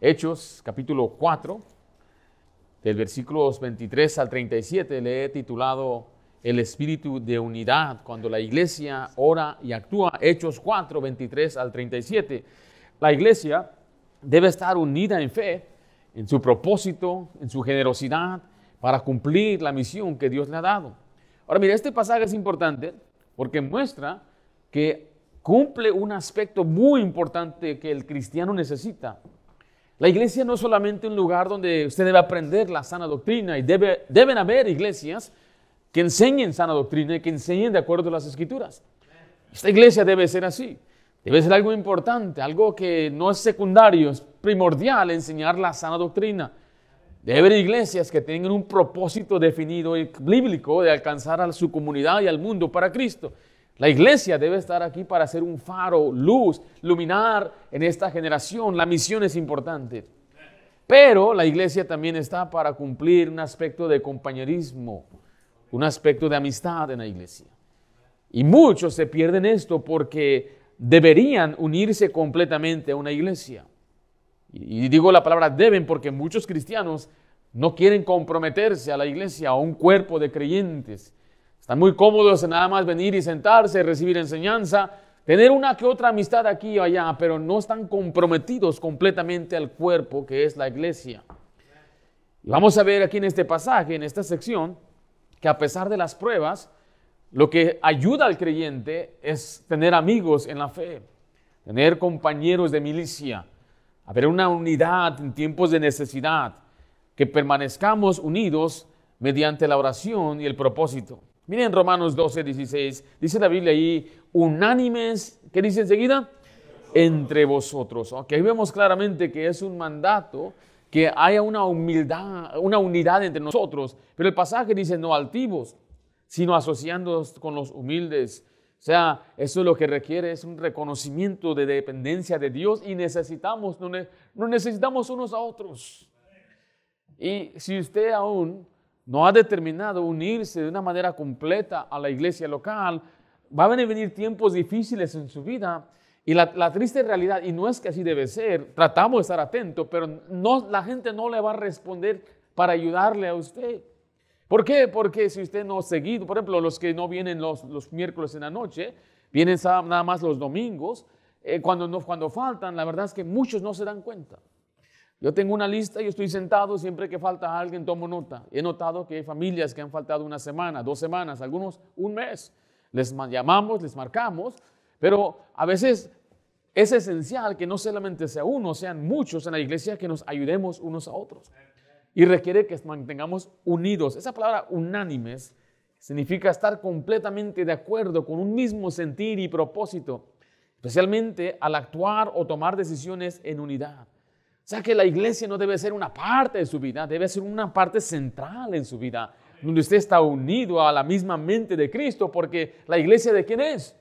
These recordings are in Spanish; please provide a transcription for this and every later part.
Hechos capítulo 4, del versículo 23 al 37, le he titulado El espíritu de unidad, cuando la iglesia ora y actúa. Hechos 4, 23 al 37. La iglesia debe estar unida en fe, en su propósito, en su generosidad, para cumplir la misión que Dios le ha dado. Ahora, mira, este pasaje es importante porque muestra que cumple un aspecto muy importante que el cristiano necesita la iglesia no es solamente un lugar donde usted debe aprender la sana doctrina y debe, deben haber iglesias que enseñen sana doctrina y que enseñen de acuerdo a las escrituras. Esta iglesia debe ser así. Debe ser algo importante, algo que no es secundario, es primordial enseñar la sana doctrina. Debe haber iglesias que tengan un propósito definido y bíblico de alcanzar a su comunidad y al mundo para Cristo. La iglesia debe estar aquí para ser un faro, luz, luminar en esta generación. La misión es importante. Pero la iglesia también está para cumplir un aspecto de compañerismo, un aspecto de amistad en la iglesia. Y muchos se pierden esto porque deberían unirse completamente a una iglesia. Y digo la palabra deben porque muchos cristianos no quieren comprometerse a la iglesia, a un cuerpo de creyentes. Están muy cómodos en nada más venir y sentarse, recibir enseñanza, tener una que otra amistad aquí o allá, pero no están comprometidos completamente al cuerpo que es la iglesia. Y vamos a ver aquí en este pasaje, en esta sección, que a pesar de las pruebas, lo que ayuda al creyente es tener amigos en la fe, tener compañeros de milicia, haber una unidad en tiempos de necesidad, que permanezcamos unidos mediante la oración y el propósito. Miren Romanos 12, 16. Dice la Biblia ahí, unánimes, ¿qué dice enseguida? Entre vosotros. aunque vemos claramente que es un mandato que haya una humildad, una unidad entre nosotros. Pero el pasaje dice no altivos, sino asociándonos con los humildes. O sea, eso es lo que requiere es un reconocimiento de dependencia de Dios y necesitamos, no necesitamos unos a otros. Y si usted aún no ha determinado unirse de una manera completa a la iglesia local, Va a venir tiempos difíciles en su vida. Y la, triste realidad, y no es que así debe ser, tratamos de estar atentos, pero la gente no le va a responder para ayudarle a usted. ¿Por qué? Porque si usted no ha seguido, por ejemplo, los que no vienen los, miércoles en la noche, vienen nada más los domingos, eh, cuando, cuando faltan, la verdad es que muchos no se dan cuenta. Yo tengo una lista y estoy sentado, siempre que falta alguien tomo nota. He notado que hay familias que han faltado una semana, dos semanas, algunos un mes. Les llamamos, les marcamos, pero a veces es esencial que no solamente sea uno, sean muchos en la iglesia que nos ayudemos unos a otros. Y requiere que mantengamos unidos. Esa palabra unánimes significa estar completamente de acuerdo con un mismo sentir y propósito, especialmente al actuar o tomar decisiones en unidad sea que la iglesia no debe ser una parte de su vida, debe ser una parte central en su vida, donde usted está unido a la misma mente de Cristo, porque la iglesia de quién es?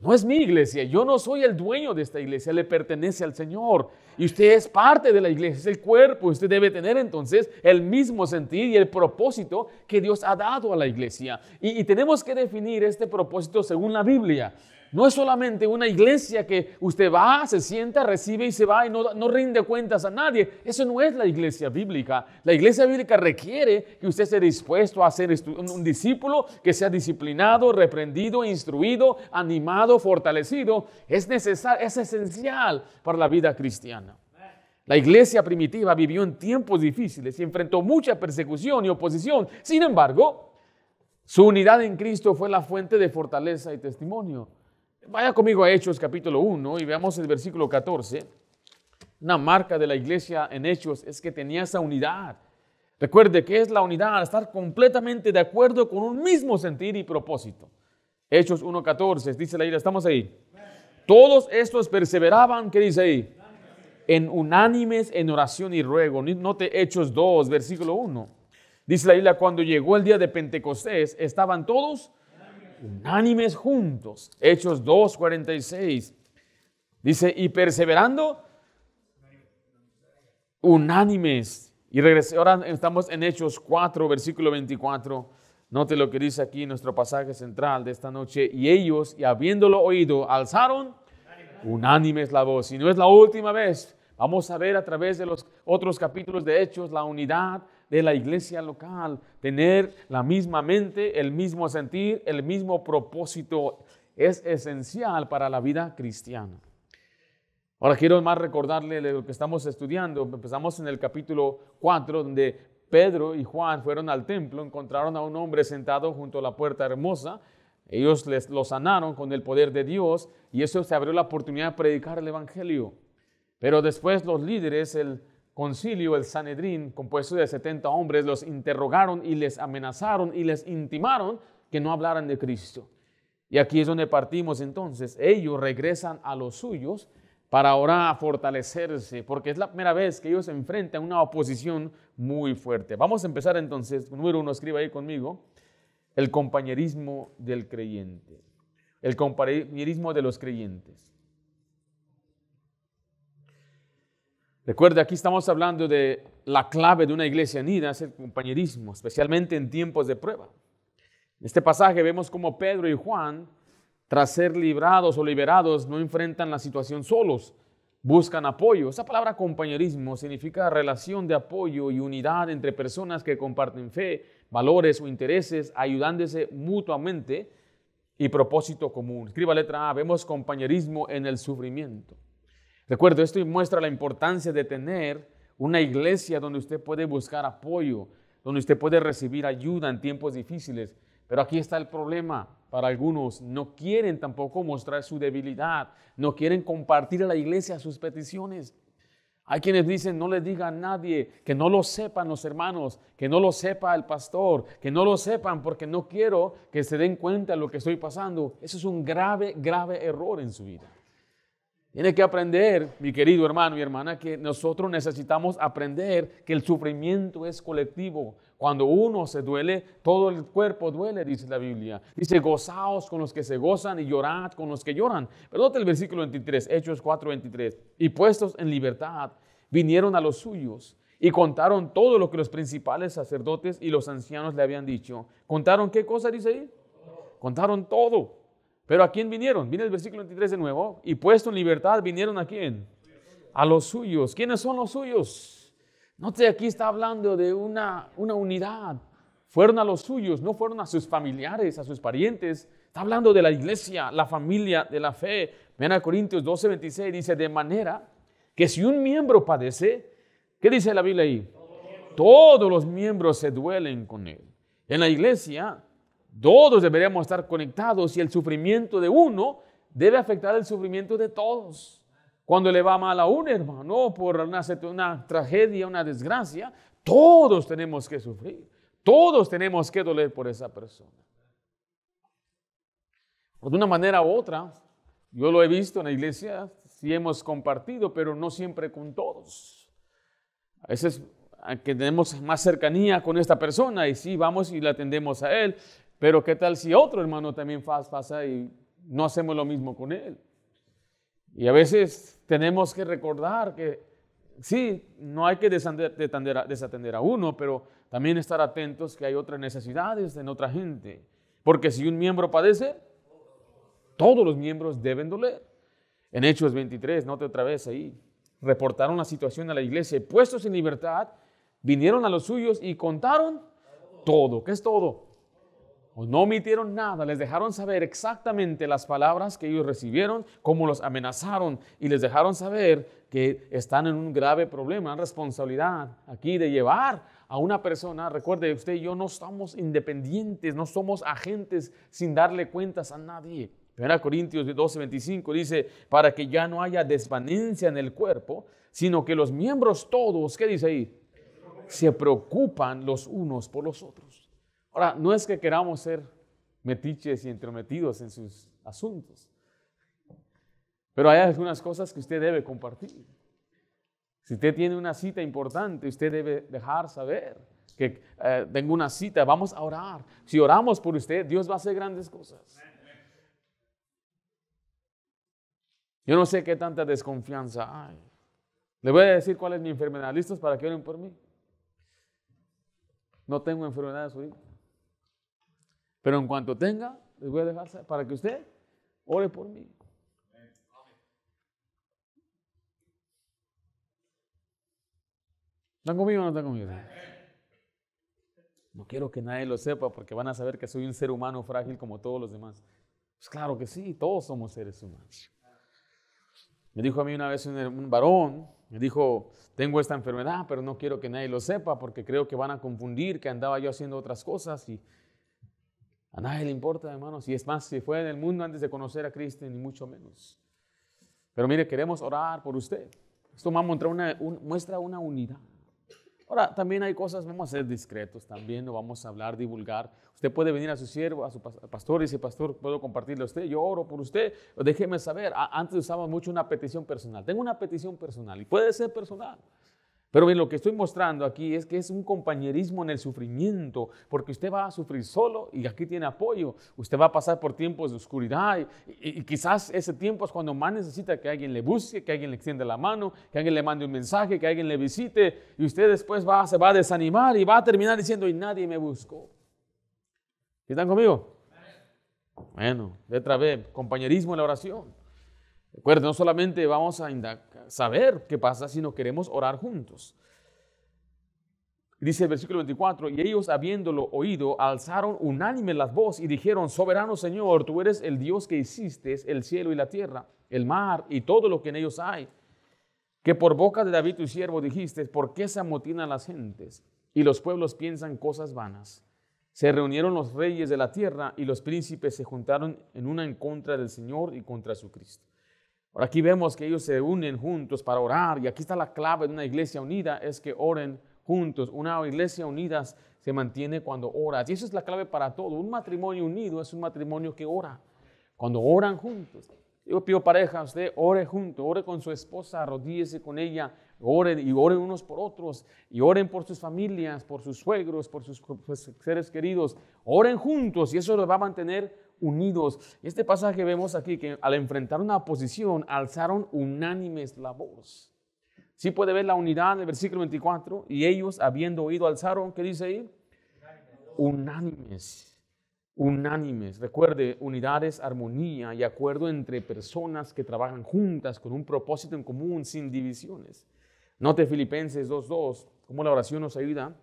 No es mi iglesia, yo no soy el dueño de esta iglesia, le pertenece al Señor. Y usted es parte de la iglesia, es el cuerpo, usted debe tener entonces el mismo sentir y el propósito que Dios ha dado a la iglesia. y tenemos que definir este propósito según la Biblia. No es solamente una iglesia que usted va, se sienta, recibe y se va y no, no rinde cuentas a nadie. Eso no es la iglesia bíblica. La iglesia bíblica requiere que usted esté dispuesto a ser un discípulo, que sea disciplinado, reprendido, instruido, animado, fortalecido. Es necesario, es esencial para la vida cristiana. La iglesia primitiva vivió en tiempos difíciles y enfrentó mucha persecución y oposición. Sin embargo, su unidad en Cristo fue la fuente de fortaleza y testimonio. Vaya conmigo a Hechos capítulo 1 y veamos el versículo 14. Una marca de la iglesia en Hechos es que tenía esa unidad. Recuerde que es la unidad, estar completamente de acuerdo con un mismo sentir y propósito. Hechos 1.14, dice la isla, estamos ahí. Todos estos perseveraban, ¿qué dice ahí? En unánimes, en oración y ruego. Note Hechos 2, versículo 1. Dice la isla, cuando llegó el día de Pentecostés, estaban todos unánimes juntos. Hechos 2.46. Dice, y perseverando, unánimes. Y regresé, ahora estamos en Hechos 4, versículo 24. Note lo que dice aquí nuestro pasaje central de esta noche. Y ellos, y habiéndolo oído, alzaron unánimes la voz. Y no es la última vez. Vamos a ver a través de los otros capítulos de Hechos la unidad de la iglesia local, tener la misma mente, el mismo sentir, el mismo propósito es esencial para la vida cristiana. Ahora quiero más recordarle lo que estamos estudiando. Empezamos en el capítulo 4, donde Pedro y Juan fueron al templo, encontraron a un hombre sentado junto a la puerta hermosa. Ellos les, lo sanaron con el poder de Dios y eso se abrió la oportunidad de predicar el Evangelio. Pero después los líderes, el concilio, el Sanedrín, compuesto de 70 hombres, los interrogaron y les amenazaron y les intimaron que no hablaran de Cristo. Y aquí es donde partimos entonces. Ellos regresan a los suyos para ahora fortalecerse, porque es la primera vez que ellos se enfrentan a una oposición muy fuerte. Vamos a empezar entonces, número uno, escriba ahí conmigo, el compañerismo del creyente, el compañerismo de los creyentes. Recuerde, aquí estamos hablando de la clave de una iglesia unida, es el compañerismo, especialmente en tiempos de prueba. En este pasaje vemos como Pedro y Juan, tras ser librados o liberados, no enfrentan la situación solos, buscan apoyo. Esa palabra compañerismo significa relación de apoyo y unidad entre personas que comparten fe, valores o intereses, ayudándose mutuamente y propósito común. Escriba letra A, vemos compañerismo en el sufrimiento. Recuerdo, esto muestra la importancia de tener una iglesia donde usted puede buscar apoyo, donde usted puede recibir ayuda en tiempos difíciles. Pero aquí está el problema para algunos. No quieren tampoco mostrar su debilidad, no quieren compartir a la iglesia sus peticiones. Hay quienes dicen, no le diga a nadie, que no lo sepan los hermanos, que no lo sepa el pastor, que no lo sepan porque no quiero que se den cuenta de lo que estoy pasando. Eso es un grave, grave error en su vida. Tiene que aprender, mi querido hermano y hermana, que nosotros necesitamos aprender que el sufrimiento es colectivo. Cuando uno se duele, todo el cuerpo duele, dice la Biblia. Dice, gozaos con los que se gozan y llorad con los que lloran. Pero el versículo 23, Hechos 4, 23. Y puestos en libertad, vinieron a los suyos y contaron todo lo que los principales sacerdotes y los ancianos le habían dicho. ¿Contaron qué cosa dice ahí? Contaron todo. Pero ¿a quién vinieron? Viene el versículo 23 de nuevo. Y puesto en libertad, ¿vinieron a quién? A los suyos. ¿Quiénes son los suyos? No sé, aquí está hablando de una, una unidad. Fueron a los suyos, no fueron a sus familiares, a sus parientes. Está hablando de la iglesia, la familia de la fe. Ven a Corintios 12, 26, dice, de manera que si un miembro padece, ¿qué dice la Biblia ahí? Todos los miembros se duelen con él. En la iglesia todos deberíamos estar conectados y el sufrimiento de uno debe afectar el sufrimiento de todos. Cuando le va mal a un hermano por una, una tragedia, una desgracia, todos tenemos que sufrir. Todos tenemos que doler por esa persona. De una manera u otra, yo lo he visto en la iglesia, sí hemos compartido, pero no siempre con todos. A veces que tenemos más cercanía con esta persona y sí vamos y la atendemos a él, pero ¿qué tal si otro hermano también pasa y no hacemos lo mismo con él? Y a veces tenemos que recordar que sí, no hay que desatender, a uno, pero también estar atentos que hay otras necesidades en otra gente. Porque si un miembro padece, todos los miembros deben doler. En Hechos 23, note otra vez ahí, reportaron la situación a la iglesia y puestos en libertad, vinieron a los suyos y contaron todo. que es todo? no omitieron nada, les dejaron saber exactamente las palabras que ellos recibieron, cómo los amenazaron y les dejaron saber que están en un grave problema, en responsabilidad aquí de llevar a una persona, recuerde usted y yo no somos independientes, no somos agentes sin darle cuentas a nadie. 1 Corintios 12.25 dice, para que ya no haya desvanencia en el cuerpo, sino que los miembros todos, ¿qué dice ahí? Se preocupan los unos por los otros. Ahora, no es que queramos ser metiches y entrometidos en sus asuntos, pero hay algunas cosas que usted debe compartir. Si usted tiene una cita importante, usted debe dejar saber que eh, tengo una cita, vamos a orar. Si oramos por usted, Dios va a hacer grandes cosas. Yo no sé qué tanta desconfianza hay. Le voy a decir cuál es mi enfermedad. ¿Listos para que oren por mí? No tengo enfermedades ahorita. Pero en cuanto tenga, les voy a dejar para que usted ore por mí. ¿Están conmigo o no están conmigo? No quiero que nadie lo sepa porque van a saber que soy un ser humano frágil como todos los demás. Pues claro que sí, todos somos seres humanos. Me dijo a mí una vez un, varón, me dijo, tengo esta enfermedad, pero no quiero que nadie lo sepa porque creo que van a confundir que andaba yo haciendo otras cosas y a nadie le importa, hermanos. Y es más, si fue en el mundo antes de conocer a Cristo, ni mucho menos. Pero mire, queremos orar por usted. Esto muestra una, muestra una unidad. Ahora, también hay cosas, vamos a ser discretos también, no vamos a hablar, divulgar. Usted puede venir a su siervo, a su pastor, y ese pastor, puedo compartirle a usted, yo oro por usted, déjeme saber. Antes usamos mucho una petición personal. Tengo una petición personal y puede ser personal. Pero bien, lo que estoy mostrando aquí es que es un compañerismo en el sufrimiento, porque usted va a sufrir solo y aquí tiene apoyo. Usted va a pasar por tiempos de oscuridad y, quizás ese tiempo es cuando más necesita que alguien le busque, que alguien le extienda la mano, que alguien le mande un mensaje, que alguien le visite y usted después va, se va a desanimar y va a terminar diciendo, y nadie me buscó. ¿Están conmigo? Bueno, de otra vez, compañerismo en la oración. Recuerden, no solamente vamos a saber qué pasa, sino queremos orar juntos. Dice el versículo 24, y ellos habiéndolo oído, alzaron unánime las voz y dijeron, soberano Señor, tú eres el Dios que hiciste el cielo y la tierra, el mar y todo lo que en ellos hay, que por boca de David tu siervo dijiste, ¿por qué se amotinan las gentes? Y los pueblos piensan cosas vanas. Se reunieron los reyes de la tierra y los príncipes se juntaron en una en contra del Señor y contra su Cristo. Por aquí vemos que ellos se unen juntos para orar y aquí está la clave de una iglesia unida, es que oren juntos. Una iglesia unida se mantiene cuando oras y eso es la clave para todo. Un matrimonio unido es un matrimonio que ora, cuando oran juntos. Yo pido pareja, usted ore juntos ore con su esposa, arrodíllese con ella, oren y oren unos por otros, y oren por sus familias, por sus suegros, por sus, pues, seres queridos, oren juntos y eso los va a mantener unidos. Este pasaje vemos aquí que al enfrentar una oposición alzaron unánimes la voz. Sí puede ver la unidad en el versículo 24 y ellos habiendo oído alzaron, ¿qué dice ahí? Unánimes. Unánimes. Recuerde, unidad armonía y acuerdo entre personas que trabajan juntas con un propósito en común sin divisiones. Note Filipenses 2.2, cómo la oración nos ayuda a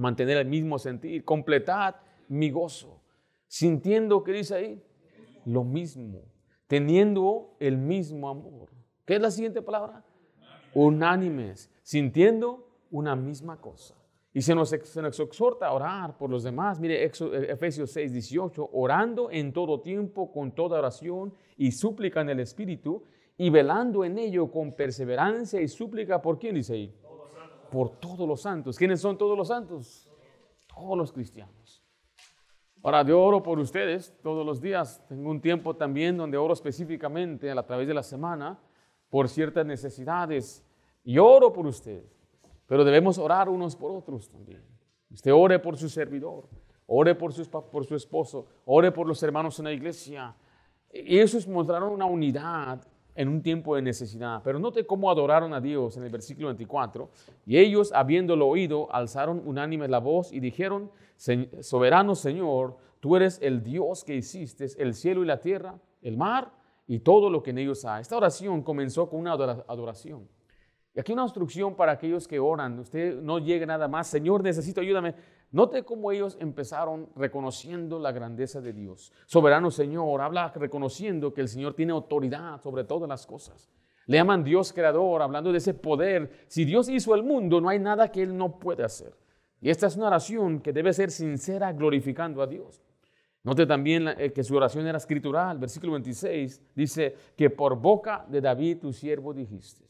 mantener el mismo sentir, completad mi gozo sintiendo, ¿qué dice ahí? Lo mismo, teniendo el mismo amor. ¿Qué es la siguiente palabra? Unánimes, sintiendo una misma cosa. Y se nos, exhorta a orar por los demás. Mire, eh, Efesios 6, 18, orando en todo tiempo con toda oración y súplica en el Espíritu y velando en ello con perseverancia y súplica por quién dice ahí? por todos los santos. ¿Quiénes son todos los santos? Todos los cristianos. Ahora, yo oro por ustedes todos los días. Tengo un tiempo también donde oro específicamente a través de la semana por ciertas necesidades. Y oro por ustedes. Pero debemos orar unos por otros también. Usted ore por su servidor, ore por su, por su esposo, ore por los hermanos en la iglesia. Y eso es mostrar una unidad en un tiempo de necesidad. Pero note cómo adoraron a Dios en el versículo 24. Y ellos, habiéndolo oído, alzaron unánime la voz y dijeron, soberano Señor, tú eres el Dios que hiciste el cielo y la tierra, el mar y todo lo que en ellos hay. Esta oración comenzó con una adoración. Y aquí una instrucción para aquellos que oran. Usted no llega nada más, Señor, necesito ayúdame. Note cómo ellos empezaron reconociendo la grandeza de Dios. Soberano Señor, habla reconociendo que el Señor tiene autoridad sobre todas las cosas. Le llaman Dios creador, hablando de ese poder. Si Dios hizo el mundo, no hay nada que Él no puede hacer. Y esta es una oración que debe ser sincera, glorificando a Dios. Note también eh, que su oración era escritural. Versículo 26 dice que por boca de David tu siervo dijiste.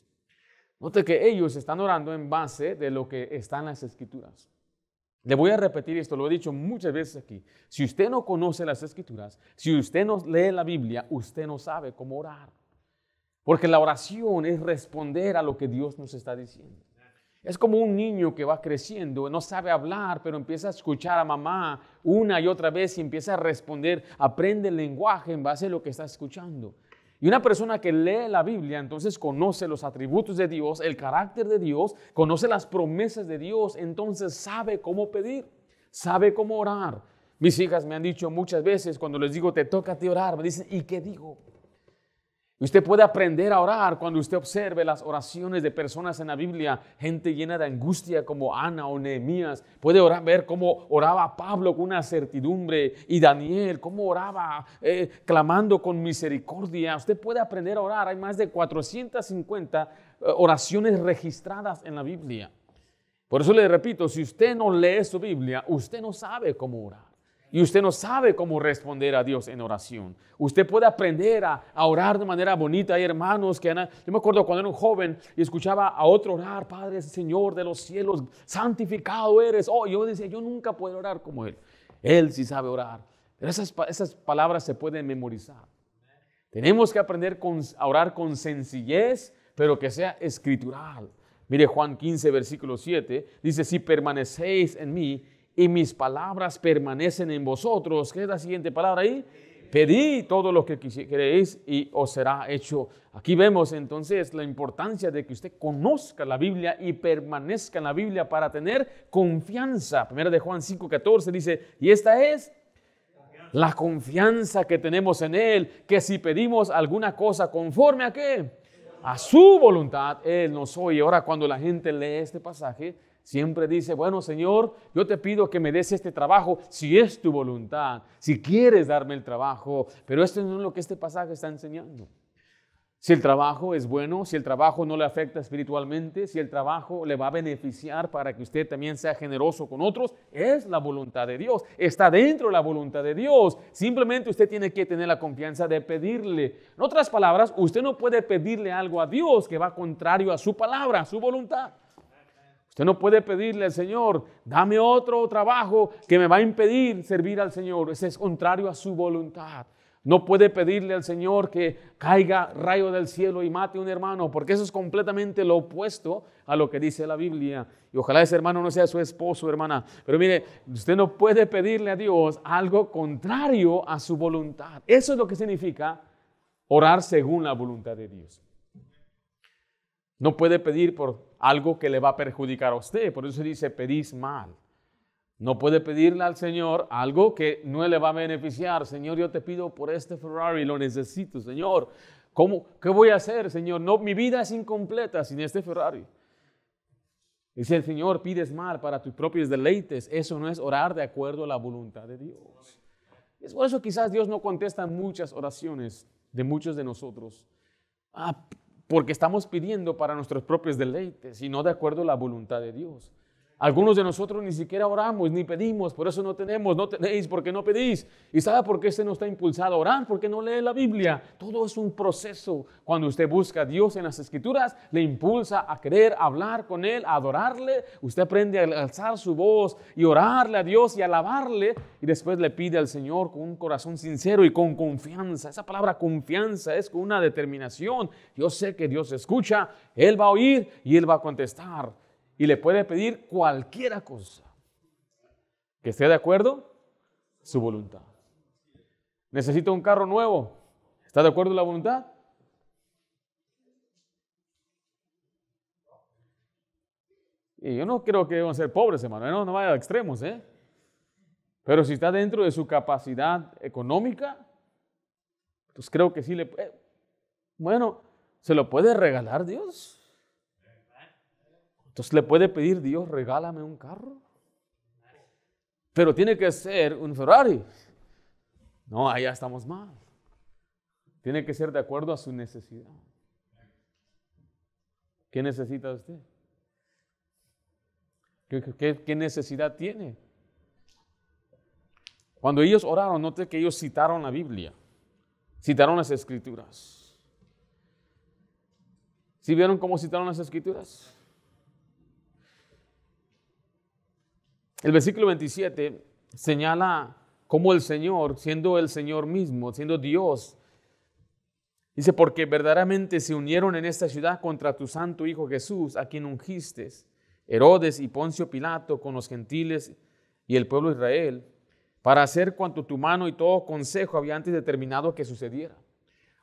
Note que ellos están orando en base de lo que está en las escrituras. Le voy a repetir esto, lo he dicho muchas veces aquí. Si usted no conoce las escrituras, si usted no lee la Biblia, usted no sabe cómo orar. Porque la oración es responder a lo que Dios nos está diciendo. Es como un niño que va creciendo, no sabe hablar, pero empieza a escuchar a mamá una y otra vez y empieza a responder, aprende el lenguaje en base a lo que está escuchando. Y una persona que lee la Biblia entonces conoce los atributos de Dios, el carácter de Dios, conoce las promesas de Dios, entonces sabe cómo pedir, sabe cómo orar. Mis hijas me han dicho muchas veces cuando les digo, te toca a ti orar, me dicen, ¿y qué digo? Usted puede aprender a orar cuando usted observe las oraciones de personas en la Biblia, gente llena de angustia como Ana o Nehemías. Puede orar, ver cómo oraba Pablo con una certidumbre y Daniel, cómo oraba eh, clamando con misericordia. Usted puede aprender a orar. Hay más de 450 eh, oraciones registradas en la Biblia. Por eso le repito, si usted no lee su Biblia, usted no sabe cómo orar y usted no sabe cómo responder a Dios en oración. Usted puede aprender a, orar de manera bonita. Hay hermanos que... yo me acuerdo cuando era un joven y escuchaba a otro orar, Padre, Señor de los cielos, santificado eres. Oh, yo decía, yo nunca puedo orar como Él. Él sí sabe orar. Pero esas, palabras se pueden memorizar. Tenemos que aprender a orar con sencillez, pero que sea escritural. Mire Juan 15, versículo 7, dice, si permanecéis en mí y mis palabras permanecen en vosotros. ¿Qué es la siguiente palabra ahí? Pedí todo lo que queréis y os será hecho. Aquí vemos entonces la importancia de que usted conozca la Biblia y permanezca en la Biblia para tener confianza. Primera de Juan 5:14 dice, y esta es la confianza que tenemos en Él, que si pedimos alguna cosa conforme a qué? A su voluntad, Él nos oye. Ahora cuando la gente lee este pasaje, Siempre dice, bueno Señor, yo te pido que me des este trabajo si es tu voluntad, si quieres darme el trabajo, pero esto no es lo que este pasaje está enseñando. Si el trabajo es bueno, si el trabajo no le afecta espiritualmente, si el trabajo le va a beneficiar para que usted también sea generoso con otros, es la voluntad de Dios, está dentro de la voluntad de Dios. Simplemente usted tiene que tener la confianza de pedirle. En otras palabras, usted no puede pedirle algo a Dios que va contrario a su palabra, a su voluntad. Usted no puede pedirle al Señor, dame otro trabajo que me va a impedir servir al Señor. Ese es contrario a su voluntad. No puede pedirle al Señor que caiga rayo del cielo y mate a un hermano, porque eso es completamente lo opuesto a lo que dice la Biblia. Y ojalá ese hermano no sea su esposo, hermana. Pero mire, usted no puede pedirle a Dios algo contrario a su voluntad. Eso es lo que significa orar según la voluntad de Dios. No puede pedir por algo que le va a perjudicar a usted. Por eso dice, pedís mal. No puede pedirle al Señor algo que no le va a beneficiar. Señor, yo te pido por este Ferrari, lo necesito, Señor. ¿Cómo, ¿Qué voy a hacer, Señor? No, mi vida es incompleta sin este Ferrari. Dice el Señor, pides mal para tus propios deleites. Eso no es orar de acuerdo a la voluntad de Dios. Es por eso quizás Dios no contesta muchas oraciones de muchos de nosotros. Ah, porque estamos pidiendo para nuestros propios deleites y no de acuerdo a la voluntad de Dios. Algunos de nosotros ni siquiera oramos, ni pedimos, por eso no tenemos, no tenéis, porque no pedís. ¿Y sabe por qué se este no está impulsado a orar? Porque no lee la Biblia. Todo es un proceso. Cuando usted busca a Dios en las Escrituras, le impulsa a querer hablar con Él, a adorarle. Usted aprende a alzar su voz y orarle a Dios y alabarle. Y después le pide al Señor con un corazón sincero y con confianza. Esa palabra confianza es con una determinación. Yo sé que Dios escucha, Él va a oír y Él va a contestar y le puede pedir cualquiera cosa que esté de acuerdo su voluntad. Necesito un carro nuevo. ¿Está de acuerdo la voluntad? Y yo no creo que deban ser pobres, hermano. ¿eh? No, vaya a extremos, ¿eh? Pero si está dentro de su capacidad económica, pues creo que sí le... puede. Eh, bueno, ¿se lo puede regalar Dios? Entonces le puede pedir Dios, regálame un carro. Pero tiene que ser un Ferrari. No, allá estamos mal. Tiene que ser de acuerdo a su necesidad. ¿Qué necesita usted? ¿Qué, necesidad tiene? Cuando ellos oraron, note que ellos citaron la Biblia, citaron las escrituras. si vieron cómo citaron las escrituras? El versículo 27 señala cómo el Señor, siendo el Señor mismo, siendo Dios, dice, porque verdaderamente se unieron en esta ciudad contra tu santo Hijo Jesús, a quien ungiste, Herodes y Poncio Pilato con los gentiles y el pueblo de Israel, para hacer cuanto tu mano y todo consejo había antes determinado que sucediera.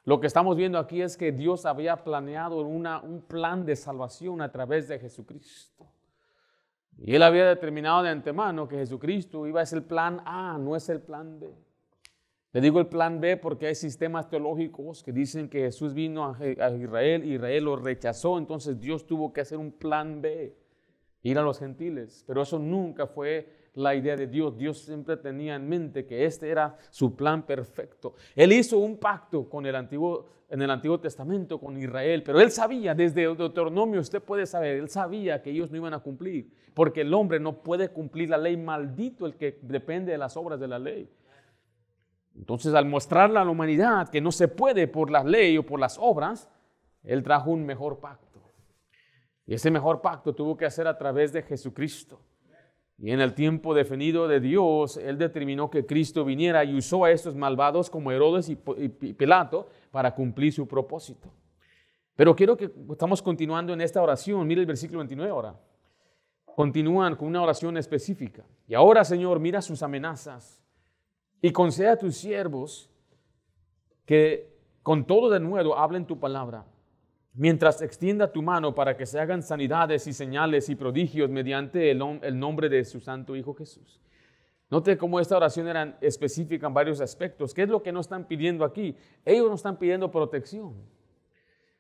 Lo que estamos viendo aquí es que Dios había planeado una, un plan de salvación a través de Jesucristo. Y él había determinado de antemano que Jesucristo iba a ser el plan A, no es el plan B. Le digo el plan B porque hay sistemas teológicos que dicen que Jesús vino a Israel Israel lo rechazó, entonces Dios tuvo que hacer un plan B, ir a los gentiles. Pero eso nunca fue la idea de Dios. Dios siempre tenía en mente que este era su plan perfecto. Él hizo un pacto con el Antiguo, en el Antiguo Testamento con Israel, pero él sabía, desde Deuteronomio usted puede saber, él sabía que ellos no iban a cumplir, porque el hombre no puede cumplir la ley, maldito el que depende de las obras de la ley. Entonces, al mostrarle a la humanidad que no se puede por la ley o por las obras, él trajo un mejor pacto. Y ese mejor pacto tuvo que hacer a través de Jesucristo. Y en el tiempo definido de Dios, Él determinó que Cristo viniera y usó a estos malvados como Herodes y Pilato para cumplir su propósito. Pero quiero que estamos continuando en esta oración. Mira el versículo 29 ahora. Continúan con una oración específica. Y ahora, Señor, mira sus amenazas y concede a tus siervos que con todo de nuevo hablen tu palabra mientras extienda tu mano para que se hagan sanidades y señales y prodigios mediante el, nombre de su Santo Hijo Jesús. Note cómo esta oración era específica en varios aspectos. ¿Qué es lo que no están pidiendo aquí? Ellos no están pidiendo protección.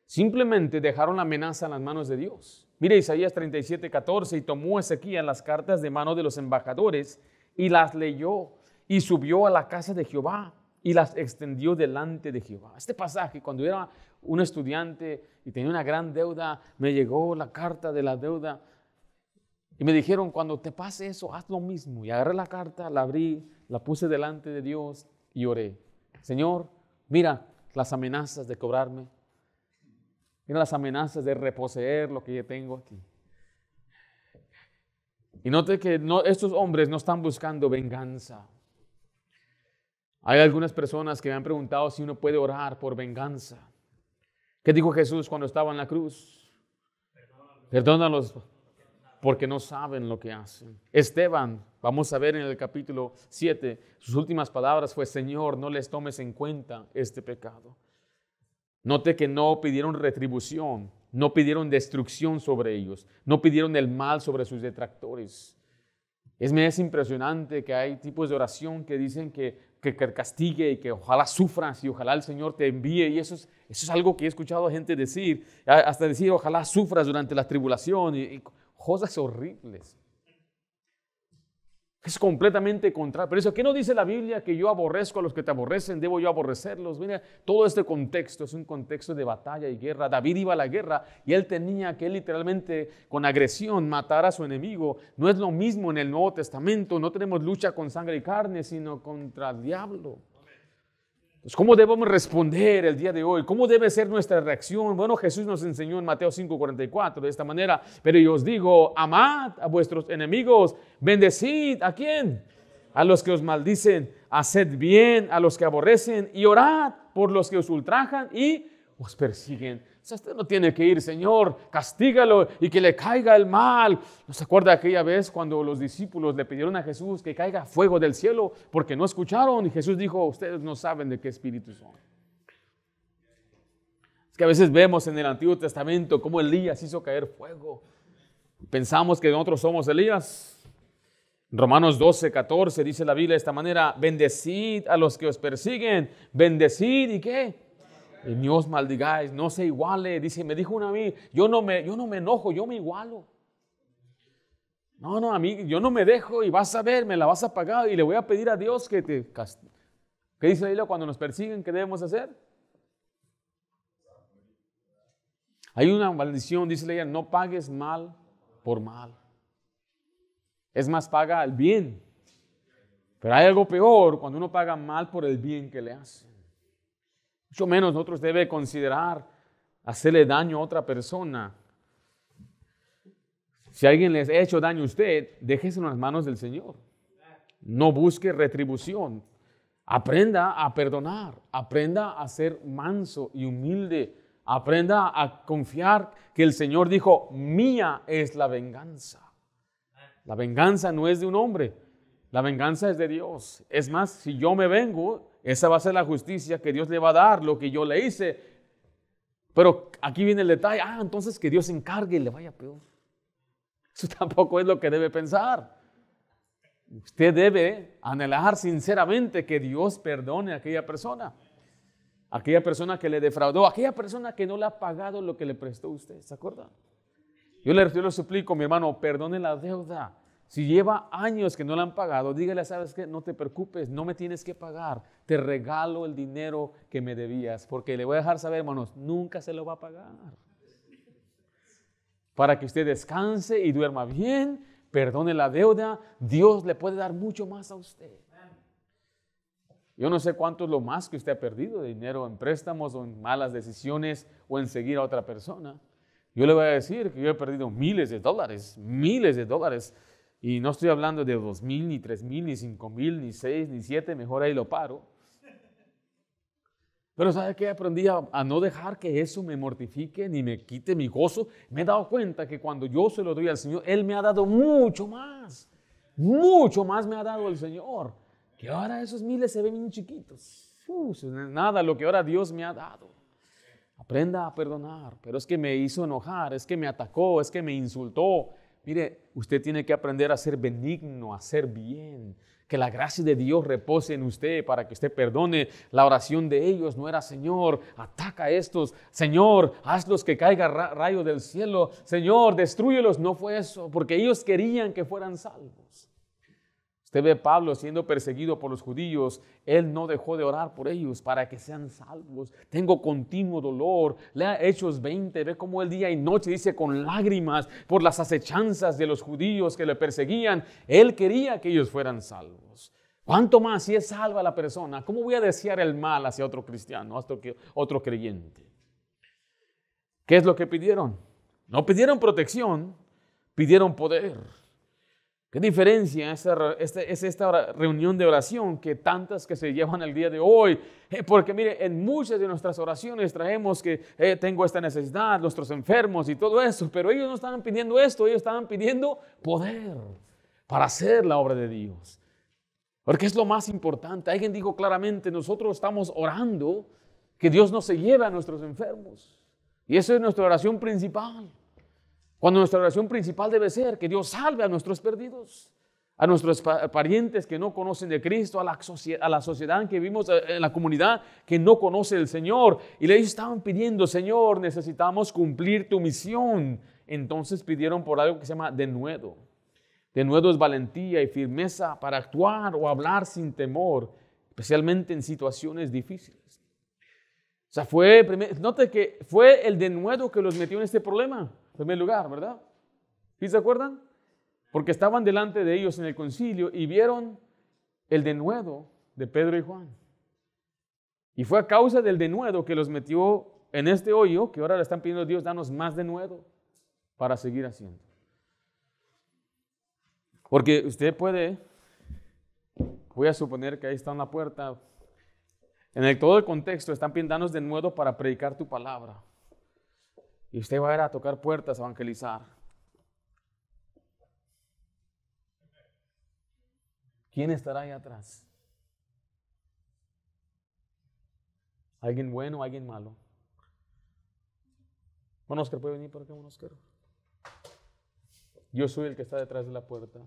Simplemente dejaron la amenaza en las manos de Dios. Mire Isaías 37, 14, y tomó Ezequiel las cartas de mano de los embajadores y las leyó y subió a la casa de Jehová y las extendió delante de Jehová. Este pasaje, cuando era un estudiante y tenía una gran deuda, me llegó la carta de la deuda y me dijeron, cuando te pase eso, haz lo mismo. Y agarré la carta, la abrí, la puse delante de Dios y oré. Señor, mira las amenazas de cobrarme. Mira las amenazas de reposeer lo que yo tengo aquí. Y note que estos hombres no están buscando venganza. Hay algunas personas que me han preguntado si uno puede orar por venganza. ¿Qué dijo Jesús cuando estaba en la cruz? Perdónalos porque no saben lo que hacen. Esteban, vamos a ver en el capítulo 7, sus últimas palabras fue, Señor, no les tomes en cuenta este pecado. Note que no pidieron retribución, no pidieron destrucción sobre ellos, no pidieron el mal sobre sus detractores. Es, me es impresionante que hay tipos de oración que dicen que que, castigue y que ojalá sufras y ojalá el Señor te envíe. Y eso es, eso es algo que he escuchado a gente decir, hasta decir ojalá sufras durante la tribulación y cosas horribles. Es completamente contrario. Pero eso, ¿qué no dice la Biblia que yo aborrezco a los que te aborrecen? ¿Debo yo aborrecerlos? Mira, todo este contexto es un contexto de batalla y guerra. David iba a la guerra y él tenía que literalmente con agresión matar a su enemigo. No es lo mismo en el Nuevo Testamento. No tenemos lucha con sangre y carne, sino contra el diablo. Pues, ¿Cómo debemos responder el día de hoy? ¿Cómo debe ser nuestra reacción? Bueno, Jesús nos enseñó en Mateo 5:44 de esta manera, pero yo os digo, amad a vuestros enemigos, bendecid a quién? A los que os maldicen, haced bien a los que aborrecen y orad por los que os ultrajan y os persiguen usted no tiene que ir, Señor, castígalo y que le caiga el mal. ¿No se acuerda aquella vez cuando los discípulos le pidieron a Jesús que caiga fuego del cielo porque no escucharon? Y Jesús dijo, ustedes no saben de qué espíritu son. Es que a veces vemos en el Antiguo Testamento cómo Elías hizo caer fuego. Pensamos que nosotros somos Elías. Romanos 12, 14 dice la Biblia de esta manera, bendecid a los que os persiguen, bendecid y qué? ni os maldigáis, no se iguale. Dice, me dijo una a mí, yo no me, yo no me enojo, yo me igualo. No, no, a mí, yo no me dejo y vas a ver, me la vas a pagar y le voy a pedir a Dios que te castigue. ¿Qué dice la cuando nos persiguen? ¿Qué debemos hacer? Hay una maldición, dice la no pagues mal por mal. Es más, paga el bien. Pero hay algo peor cuando uno paga mal por el bien que le hace. Mucho menos nosotros debe considerar hacerle daño a otra persona. Si alguien les ha hecho daño a usted, déjese en las manos del Señor. No busque retribución. Aprenda a perdonar. Aprenda a ser manso y humilde. Aprenda a confiar que el Señor dijo, mía es la venganza. La venganza no es de un hombre. La venganza es de Dios. Es más, si yo me vengo, esa va a ser la justicia que Dios le va a dar, lo que yo le hice. Pero aquí viene el detalle, ah, entonces que Dios se encargue y le vaya peor. Eso tampoco es lo que debe pensar. Usted debe anhelar sinceramente que Dios perdone a aquella persona. Aquella persona que le defraudó, aquella persona que no le ha pagado lo que le prestó usted, ¿se acuerda? Yo le, yo le suplico, mi hermano, perdone la deuda. Si lleva años que no le han pagado, dígale, sabes qué? no te preocupes, no me tienes que pagar, te regalo el dinero que me debías, porque le voy a dejar saber, hermanos, nunca se lo va a pagar. Para que usted descanse y duerma bien, perdone la deuda, Dios le puede dar mucho más a usted. Yo no sé cuánto es lo más que usted ha perdido de dinero en préstamos o en malas decisiones o en seguir a otra persona. Yo le voy a decir que yo he perdido miles de dólares, miles de dólares y no estoy hablando de dos mil, ni tres mil, ni cinco mil, ni seis, ni siete, mejor ahí lo paro. Pero ¿sabe qué? Aprendí a, no dejar que eso me mortifique ni me quite mi gozo. Me he dado cuenta que cuando yo se lo doy al Señor, Él me ha dado mucho más. Mucho más me ha dado el Señor. Que ahora esos miles se ven bien chiquitos. nada lo que ahora Dios me ha dado. Aprenda a perdonar. Pero es que me hizo enojar, es que me atacó, es que me insultó, Mire, usted tiene que aprender a ser benigno, a ser bien. Que la gracia de Dios repose en usted para que usted perdone. La oración de ellos no era, Señor, ataca a estos. Señor, hazlos que caiga rayo del cielo. Señor, destruyelos. No fue eso, porque ellos querían que fueran salvos. Usted ve a Pablo siendo perseguido por los judíos, él no dejó de orar por ellos para que sean salvos. Tengo continuo dolor. Lea Hechos 20, ve cómo el día y noche dice con lágrimas por las acechanzas de los judíos que le perseguían. Él quería que ellos fueran salvos. ¿Cuánto más si es salva la persona? ¿Cómo voy a desear el mal hacia otro cristiano, hacia otro creyente? ¿Qué es lo que pidieron? No pidieron protección, pidieron poder. ¿Qué diferencia este, es esta reunión de oración que tantas que se llevan el día de hoy? Eh, porque mire, en muchas de nuestras oraciones traemos que eh, tengo esta necesidad, nuestros enfermos y todo eso, pero ellos no estaban pidiendo esto, ellos estaban pidiendo poder para hacer la obra de Dios. Porque es lo más importante. Alguien dijo claramente, nosotros estamos orando que Dios no se lleve a nuestros enfermos. Y eso es nuestra oración principal. Cuando nuestra oración principal debe ser que Dios salve a nuestros perdidos, a nuestros parientes que no conocen de Cristo, a la, a la sociedad en que vivimos, eh, en la comunidad que no conoce el Señor. Y le estaban pidiendo, Señor, necesitamos cumplir tu misión. Entonces pidieron por algo que se llama denuedo. Denuedo es valentía y firmeza para actuar o hablar sin temor, especialmente en situaciones difíciles. O sea, fue, note que fue el denuedo que los metió en este problema. En primer lugar, ¿verdad? ¿Sí se acuerdan? Porque estaban delante de ellos en el concilio y vieron el denuedo de Pedro y Juan. Y fue a causa del denuedo que los metió en este hoyo, que ahora le están pidiendo a Dios, danos más denuedo para seguir haciendo. Porque usted puede, voy a suponer que ahí está una puerta, en el, todo el contexto están pidiendo danos denuedo para predicar tu palabra. Y usted va a ir a tocar puertas, a evangelizar. ¿Quién estará ahí atrás? ¿Alguien bueno, alguien malo? ¿Un Oscar, ¿puede venir para acá, Oscar? Yo soy el que está detrás de la puerta.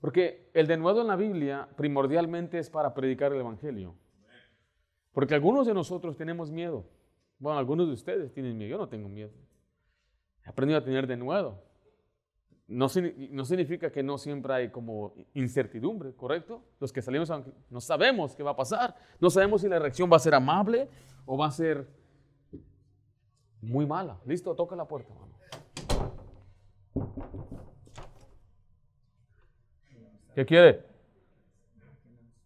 Porque el denuedo en la Biblia primordialmente es para predicar el Evangelio. Porque algunos de nosotros tenemos miedo. Bueno, algunos de ustedes tienen miedo, yo no tengo miedo. He aprendido a tener de nuevo. No, significa que no siempre hay como incertidumbre, ¿correcto? Los que salimos no sabemos qué va a pasar, no sabemos si la reacción va a ser amable o va a ser muy mala. Listo, toca la puerta, mano. ¿Qué quiere?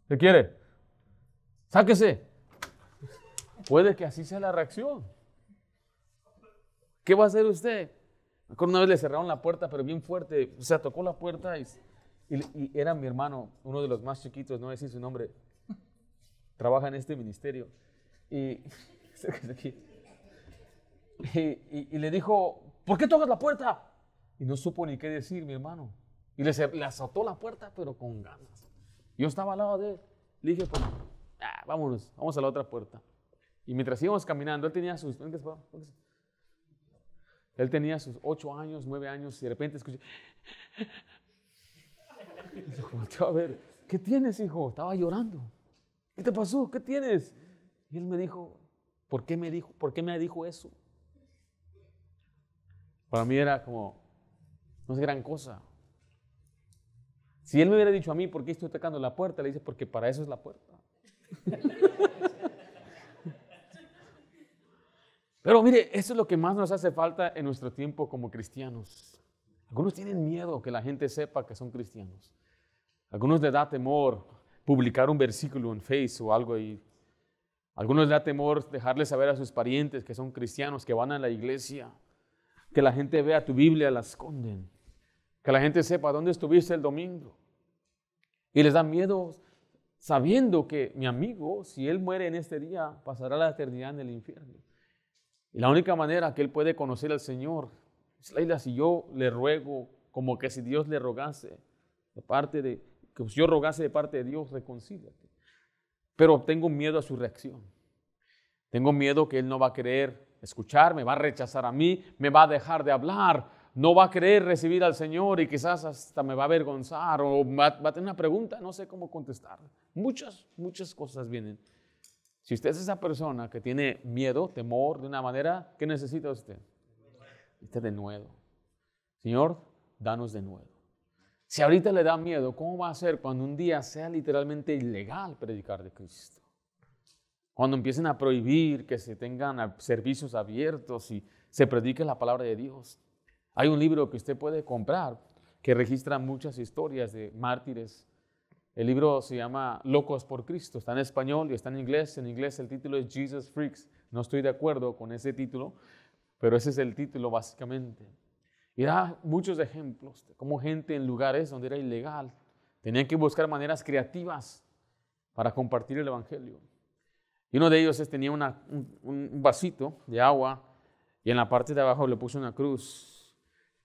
¿Qué quiere? Sáquese. Puede que así sea la reacción. ¿Qué va a hacer usted? Me acuerdo una vez le cerraron la puerta, pero bien fuerte. O sea, tocó la puerta y, y, era mi hermano, uno de los más chiquitos, no voy a decir su nombre. Trabaja en este ministerio. Y, y, le dijo, ¿por qué tocas la puerta? Y no supo ni qué decir, mi hermano. Y le, le azotó la puerta, pero con ganas. Yo estaba al lado de él. Le dije, pues, ah, vámonos, vamos a la otra puerta. Y mientras íbamos caminando, él tenía sus... Él tenía sus ocho años, nueve años, y de repente escuché... a ver, ¿qué tienes, hijo? Estaba llorando. ¿Qué te pasó? ¿Qué tienes? Y él me dijo, ¿por qué me dijo, por qué me dijo eso? Para mí era como, no es gran cosa. Si él me hubiera dicho a mí, ¿por qué estoy tocando la puerta? Le dice, porque para eso es la puerta. Pero mire, eso es lo que más nos hace falta en nuestro tiempo como cristianos. Algunos tienen miedo que la gente sepa que son cristianos. Algunos les da temor publicar un versículo en Facebook o algo ahí. Algunos les da temor dejarles saber a sus parientes que son cristianos, que van a la iglesia. Que la gente vea tu Biblia, la esconden. Que la gente sepa dónde estuviste el domingo. Y les da miedo sabiendo que mi amigo, si él muere en este día, pasará la eternidad en el infierno. Y la única manera que él puede conocer al Señor es Laila, si yo le ruego, como que si Dios le rogase, de parte de, que yo rogase de parte de Dios, reconcíliate. Pero tengo miedo a su reacción. Tengo miedo que él no va a querer escucharme, va a rechazar a mí, me va a dejar de hablar, no va a querer recibir al Señor y quizás hasta me va a avergonzar o va a tener una pregunta, no sé cómo contestar. Muchas, muchas cosas vienen. Si usted es esa persona que tiene miedo, temor de una manera, ¿qué necesita usted? usted de nuevo. Señor, danos de nuevo. Si ahorita le da miedo, ¿cómo va a ser cuando un día sea literalmente ilegal predicar de Cristo? Cuando empiecen a prohibir que se tengan servicios abiertos y se predique la palabra de Dios. Hay un libro que usted puede comprar que registra muchas historias de mártires el libro se llama Locos por Cristo, está en español y está en inglés. En inglés el título es Jesus Freaks. No estoy de acuerdo con ese título, pero ese es el título básicamente. Y da muchos ejemplos de cómo gente en lugares donde era ilegal tenían que buscar maneras creativas para compartir el Evangelio. Y uno de ellos es, tenía un vasito de agua y en la parte de abajo le puso una cruz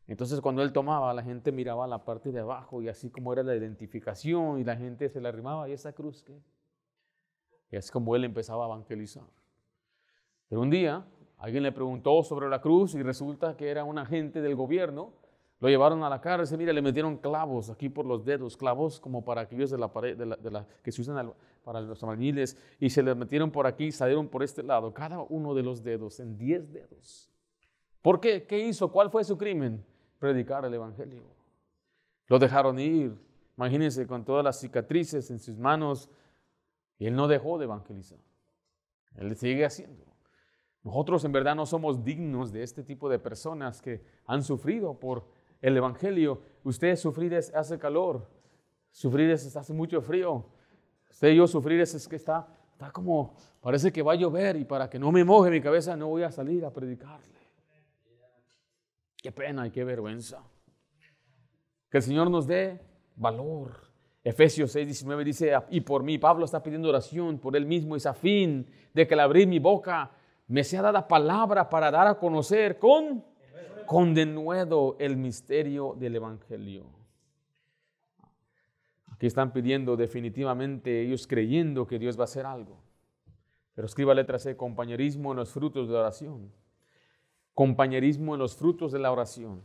entonces cuando él tomaba, la gente miraba la parte de abajo y así como era la identificación y la gente se le arrimaba, ¿y esa cruz que es como él empezaba a evangelizar. Pero un día alguien le preguntó sobre la cruz y resulta que era un agente del gobierno. Lo llevaron a la cárcel, mira, le metieron clavos aquí por los dedos, clavos como para aquellos de la pared, de que se usan para los albañiles, y se le metieron por aquí, salieron por este lado, cada uno de los dedos, en 10 dedos. ¿Por qué? ¿Qué hizo? ¿Cuál fue su crimen? predicar el Evangelio. Lo dejaron ir, imagínense, con todas las cicatrices en sus manos, y él no dejó de evangelizar. Él sigue haciendo. Nosotros en verdad no somos dignos de este tipo de personas que han sufrido por el Evangelio. Ustedes sufrir es, hace calor, sufrir es, hace mucho frío. Usted y yo sufrir es, es que está, está como, parece que va a llover y para que no me moje mi cabeza no voy a salir a predicarle. Qué pena y qué vergüenza. Que el Señor nos dé valor. Efesios 6, 19 dice, y por mí, Pablo está pidiendo oración por él mismo, es a fin de que al abrir mi boca me sea dada palabra para dar a conocer con, con denuedo el misterio del Evangelio. Aquí están pidiendo definitivamente, ellos creyendo que Dios va a hacer algo. Pero escriba letra de compañerismo en los frutos de la oración compañerismo en los frutos de la oración.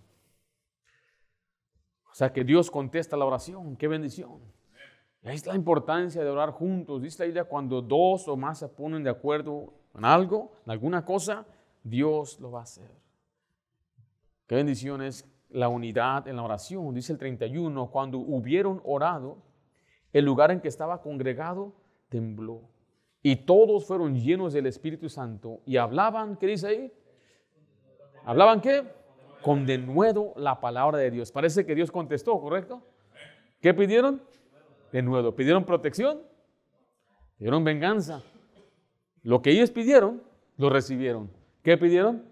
O sea que Dios contesta la oración, qué bendición. ahí está la importancia de orar juntos. Dice la idea cuando dos o más se ponen de acuerdo en algo, en alguna cosa, Dios lo va a hacer. Qué bendición es la unidad en la oración. Dice el 31, cuando hubieron orado, el lugar en que estaba congregado tembló. Y todos fueron llenos del Espíritu Santo y hablaban, ¿qué dice ahí? ¿Hablaban qué? Con denuedo la palabra de Dios. Parece que Dios contestó, ¿correcto? ¿Qué pidieron? De nuevo. ¿Pidieron protección? Pidieron venganza. Lo que ellos pidieron, lo recibieron. ¿Qué pidieron?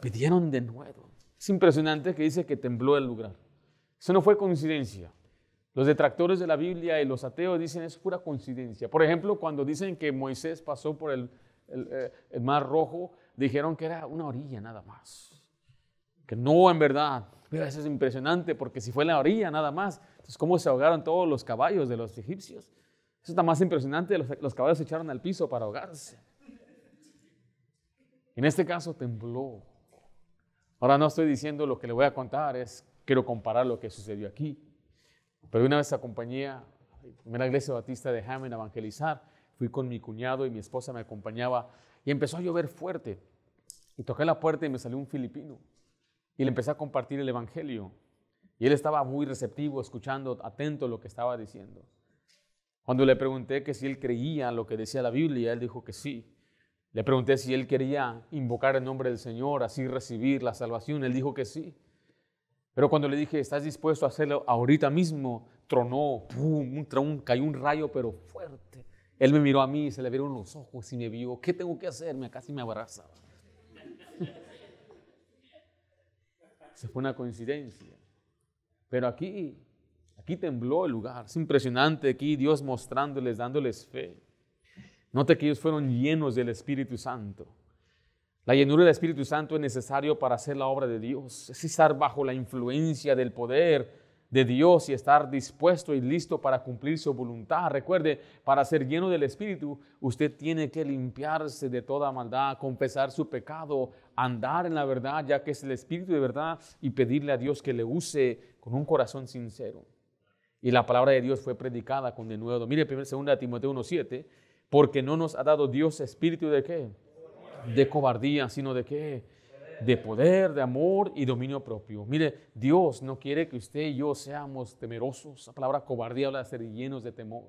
Pidieron nuevo. Es impresionante que dice que tembló el lugar. Eso no fue coincidencia. Los detractores de la Biblia y los ateos dicen es pura coincidencia. Por ejemplo, cuando dicen que Moisés pasó por el, eh, Mar Rojo, dijeron que era una orilla nada más que no en verdad. eso es impresionante porque si fue en la orilla nada más, entonces cómo se ahogaron todos los caballos de los egipcios. Eso está más impresionante, los, caballos se echaron al piso para ahogarse. En este caso tembló. Ahora no estoy diciendo lo que le voy a contar, es quiero comparar lo que sucedió aquí. Pero una vez acompañé a la primera iglesia batista de Hammond a evangelizar. Fui con mi cuñado y mi esposa me acompañaba y empezó a llover fuerte. Y toqué la puerta y me salió un filipino y le empecé a compartir el Evangelio. Y él estaba muy receptivo, escuchando, atento lo que estaba diciendo. Cuando le pregunté que si él creía lo que decía la Biblia, él dijo que sí. Le pregunté si él quería invocar el nombre del Señor, así recibir la salvación, él dijo que sí. Pero cuando le dije, ¿estás dispuesto a hacerlo ahorita mismo? Tronó, pum, un, cayó un rayo, pero fuerte. Él me miró a mí, se le vieron los ojos y me vio, ¿qué tengo que hacer? Me casi me abrazaba. Se fue una coincidencia. Pero aquí, aquí tembló el lugar. Es impresionante aquí Dios mostrándoles, dándoles fe. Note que ellos fueron llenos del Espíritu Santo. La llenura del Espíritu Santo es necesario para hacer la obra de Dios. Es estar bajo la influencia del poder de Dios y estar dispuesto y listo para cumplir su voluntad. Recuerde, para ser lleno del Espíritu, usted tiene que limpiarse de toda maldad, confesar su pecado, andar en la verdad, ya que es el Espíritu de verdad, y pedirle a Dios que le use con un corazón sincero. Y la palabra de Dios fue predicada con de nuevo. Mire, segunda Timoteo 1.7, porque no nos ha dado Dios espíritu de qué? De cobardía, sino de qué? de poder, de amor y dominio propio. Mire, Dios no quiere que usted y yo seamos temerosos. La palabra cobardía habla de ser llenos de temor.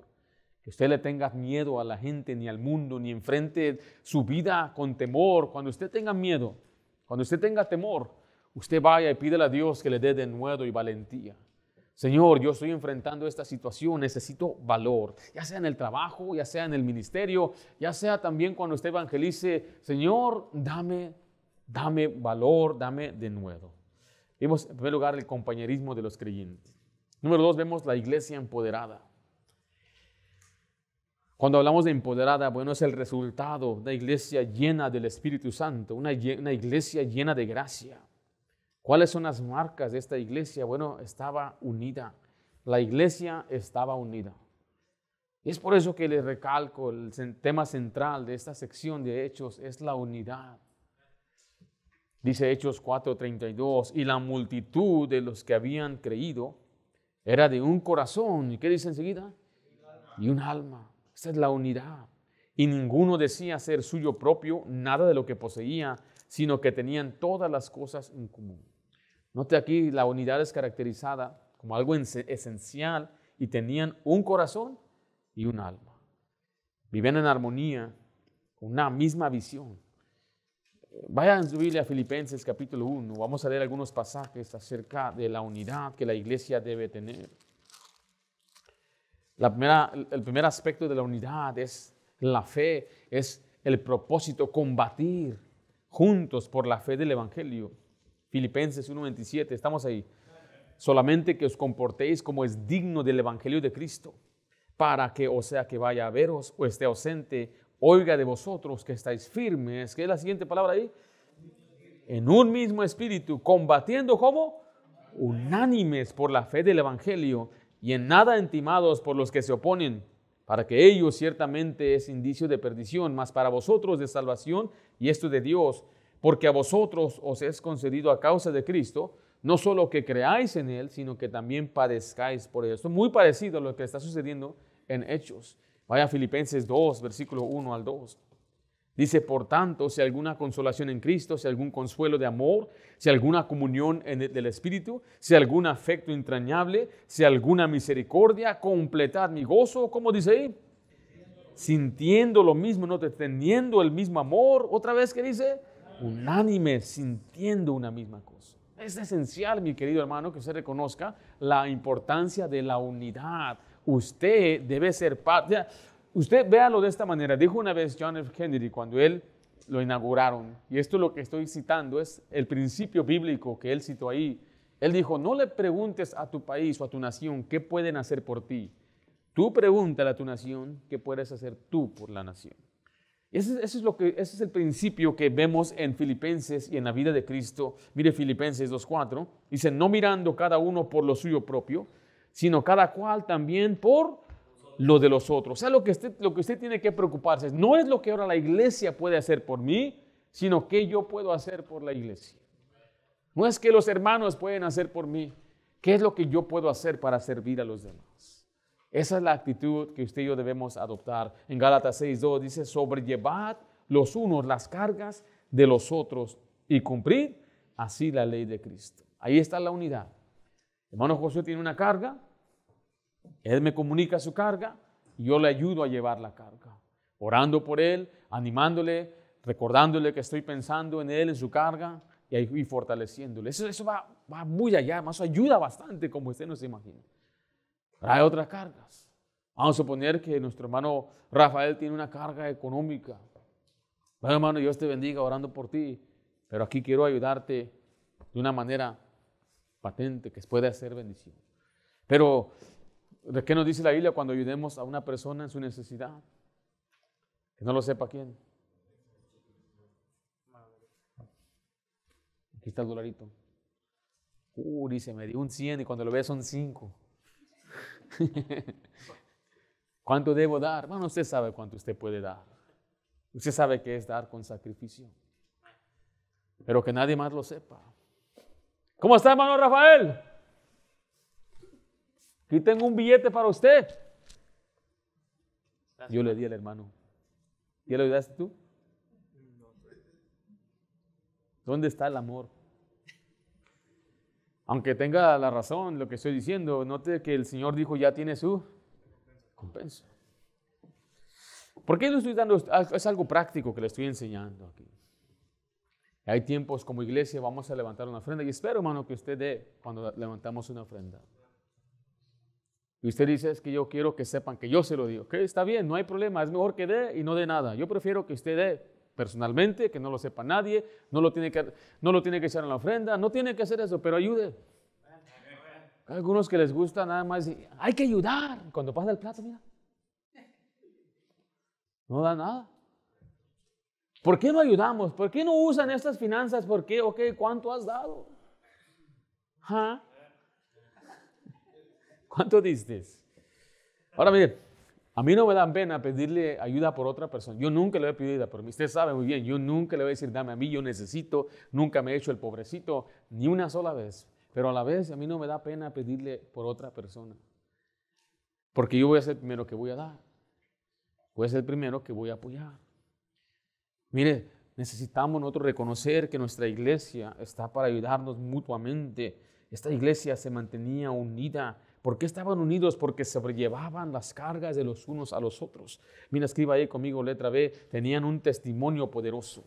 Que usted le tenga miedo a la gente, ni al mundo, ni enfrente su vida con temor. Cuando usted tenga miedo, cuando usted tenga temor, usted vaya y pídele a Dios que le dé de nuevo y valentía. Señor, yo estoy enfrentando esta situación, necesito valor, ya sea en el trabajo, ya sea en el ministerio, ya sea también cuando usted evangelice, Señor, dame dame valor, dame de nuevo. Vemos, en primer lugar el compañerismo de los creyentes. Número dos, vemos la iglesia empoderada. Cuando hablamos de empoderada, bueno, es el resultado de una iglesia llena del Espíritu Santo, una, una iglesia llena de gracia. ¿Cuáles son las marcas de esta iglesia? Bueno, estaba unida. La iglesia estaba unida. Y es por eso que les recalco el tema central de esta sección de Hechos, es la unidad. Dice Hechos 4:32, y la multitud de los que habían creído era de un corazón. ¿Y qué dice enseguida? Y un alma. Esta es la unidad. Y ninguno decía ser suyo propio nada de lo que poseía, sino que tenían todas las cosas en común. Note aquí, la unidad es caracterizada como algo esencial y tenían un corazón y un alma. Vivían en armonía, con una misma visión Vayan su Biblia a Filipenses capítulo 1. Vamos a leer algunos pasajes acerca de la unidad que la iglesia debe tener. el primer aspecto de la unidad es la fe, es el propósito, combatir juntos por la fe del Evangelio. Filipenses 1.27, estamos ahí. Solamente que os comportéis como es digno del Evangelio de Cristo, para que o sea que vaya a veros o esté ausente, oiga de vosotros que estáis firmes, que es la siguiente palabra ahí, en un mismo espíritu, combatiendo como unánimes por la fe del Evangelio y en nada intimados por los que se oponen, para que ellos ciertamente es indicio de perdición, mas para vosotros de salvación y esto de Dios, porque a vosotros os es concedido a causa de Cristo, no solo que creáis en Él, sino que también padezcáis por Él. Esto muy parecido a lo que está sucediendo en Hechos. Vaya Filipenses 2, versículo 1 al 2. Dice, por tanto, si alguna consolación en Cristo, si algún consuelo de amor, si alguna comunión del Espíritu, si algún afecto entrañable, si alguna misericordia, completad mi gozo, como dice ahí, sintiendo lo mismo, no teniendo el mismo amor, otra vez que dice, unánime, sintiendo una misma cosa. Es esencial, mi querido hermano, que se reconozca la importancia de la unidad usted debe ser padre. Usted véalo de esta manera. Dijo una vez John F. Kennedy cuando él lo inauguraron, y esto es lo que estoy citando es el principio bíblico que él citó ahí. Él dijo, no le preguntes a tu país o a tu nación qué pueden hacer por ti. Tú pregúntale a tu nación qué puedes hacer tú por la nación. Ese, es lo que, ese es el principio que vemos en Filipenses y en la vida de Cristo. Mire Filipenses 2.4. Dice, no mirando cada uno por lo suyo propio, sino cada cual también por lo de los otros. O sea, lo que, usted, lo que usted tiene que preocuparse no es lo que ahora la iglesia puede hacer por mí, sino qué yo puedo hacer por la iglesia. No es que los hermanos pueden hacer por mí, qué es lo que yo puedo hacer para servir a los demás. Esa es la actitud que usted y yo debemos adoptar. En Gálatas 6.2 dice, sobrellevad los unos las cargas de los otros y cumplir así la ley de Cristo. Ahí está la unidad. Hermano José tiene una carga, él me comunica su carga y yo le ayudo a llevar la carga, orando por Él, animándole, recordándole que estoy pensando en Él, en su carga y, fortaleciéndole. Eso, va, muy allá, más ayuda bastante como usted no se imagina. Trae otras cargas. Vamos a suponer que nuestro hermano Rafael tiene una carga económica. Bueno, hermano, Dios te bendiga orando por ti, pero aquí quiero ayudarte de una manera patente que puede hacer bendición. Pero ¿De ¿Qué nos dice la Biblia cuando ayudemos a una persona en su necesidad? Que no lo sepa quién. Aquí está el dolarito. Uh, dice, me dio un 100 y cuando lo ve son 5. ¿Cuánto debo dar? Bueno, usted sabe cuánto usted puede dar. Usted sabe qué es dar con sacrificio. Pero que nadie más lo sepa. ¿Cómo está, hermano Rafael? Aquí tengo un billete para usted. Yo le di al hermano. ¿Ya lo ayudaste tú? ¿Dónde está el amor? Aunque tenga la razón lo que estoy diciendo, note que el Señor dijo ya tiene su compensa. ¿Por qué le estoy dando? Ah, es algo práctico que le estoy enseñando aquí. Hay tiempos como iglesia, vamos a levantar una ofrenda y espero, hermano, que usted dé cuando levantamos una ofrenda. Y usted dice, es que yo quiero que sepan que yo se lo digo. Que está bien, no hay problema, es mejor que dé y no dé nada. Yo prefiero que usted dé personalmente, que no lo sepa nadie, no lo tiene que, no lo tiene que echar en la ofrenda, no tiene que hacer eso, pero ayude. algunos que les gusta nada más, hay que ayudar. Cuando pasa el plato, mira, no da nada. ¿Por qué no ayudamos? ¿Por qué no usan estas finanzas? ¿Por qué? ¿cuánto has dado? ¿Ah? ¿Cuánto diste? Ahora mire, a mí no me da pena pedirle ayuda por otra persona. Yo nunca le voy a pedir ayuda por mí. Usted sabe muy bien, yo nunca le voy a decir, dame a mí, yo necesito, nunca me he hecho el pobrecito, ni una sola vez. Pero a la vez a mí no me da pena pedirle por otra persona. Porque yo voy a ser el primero que voy a dar. Voy a ser el primero que voy a apoyar. Mire, necesitamos nosotros reconocer que nuestra iglesia está para ayudarnos mutuamente. Esta iglesia se mantenía unida ¿Por qué estaban unidos? Porque sobrellevaban las cargas de los unos a los otros. Mira, escriba ahí conmigo letra B. Tenían un testimonio poderoso.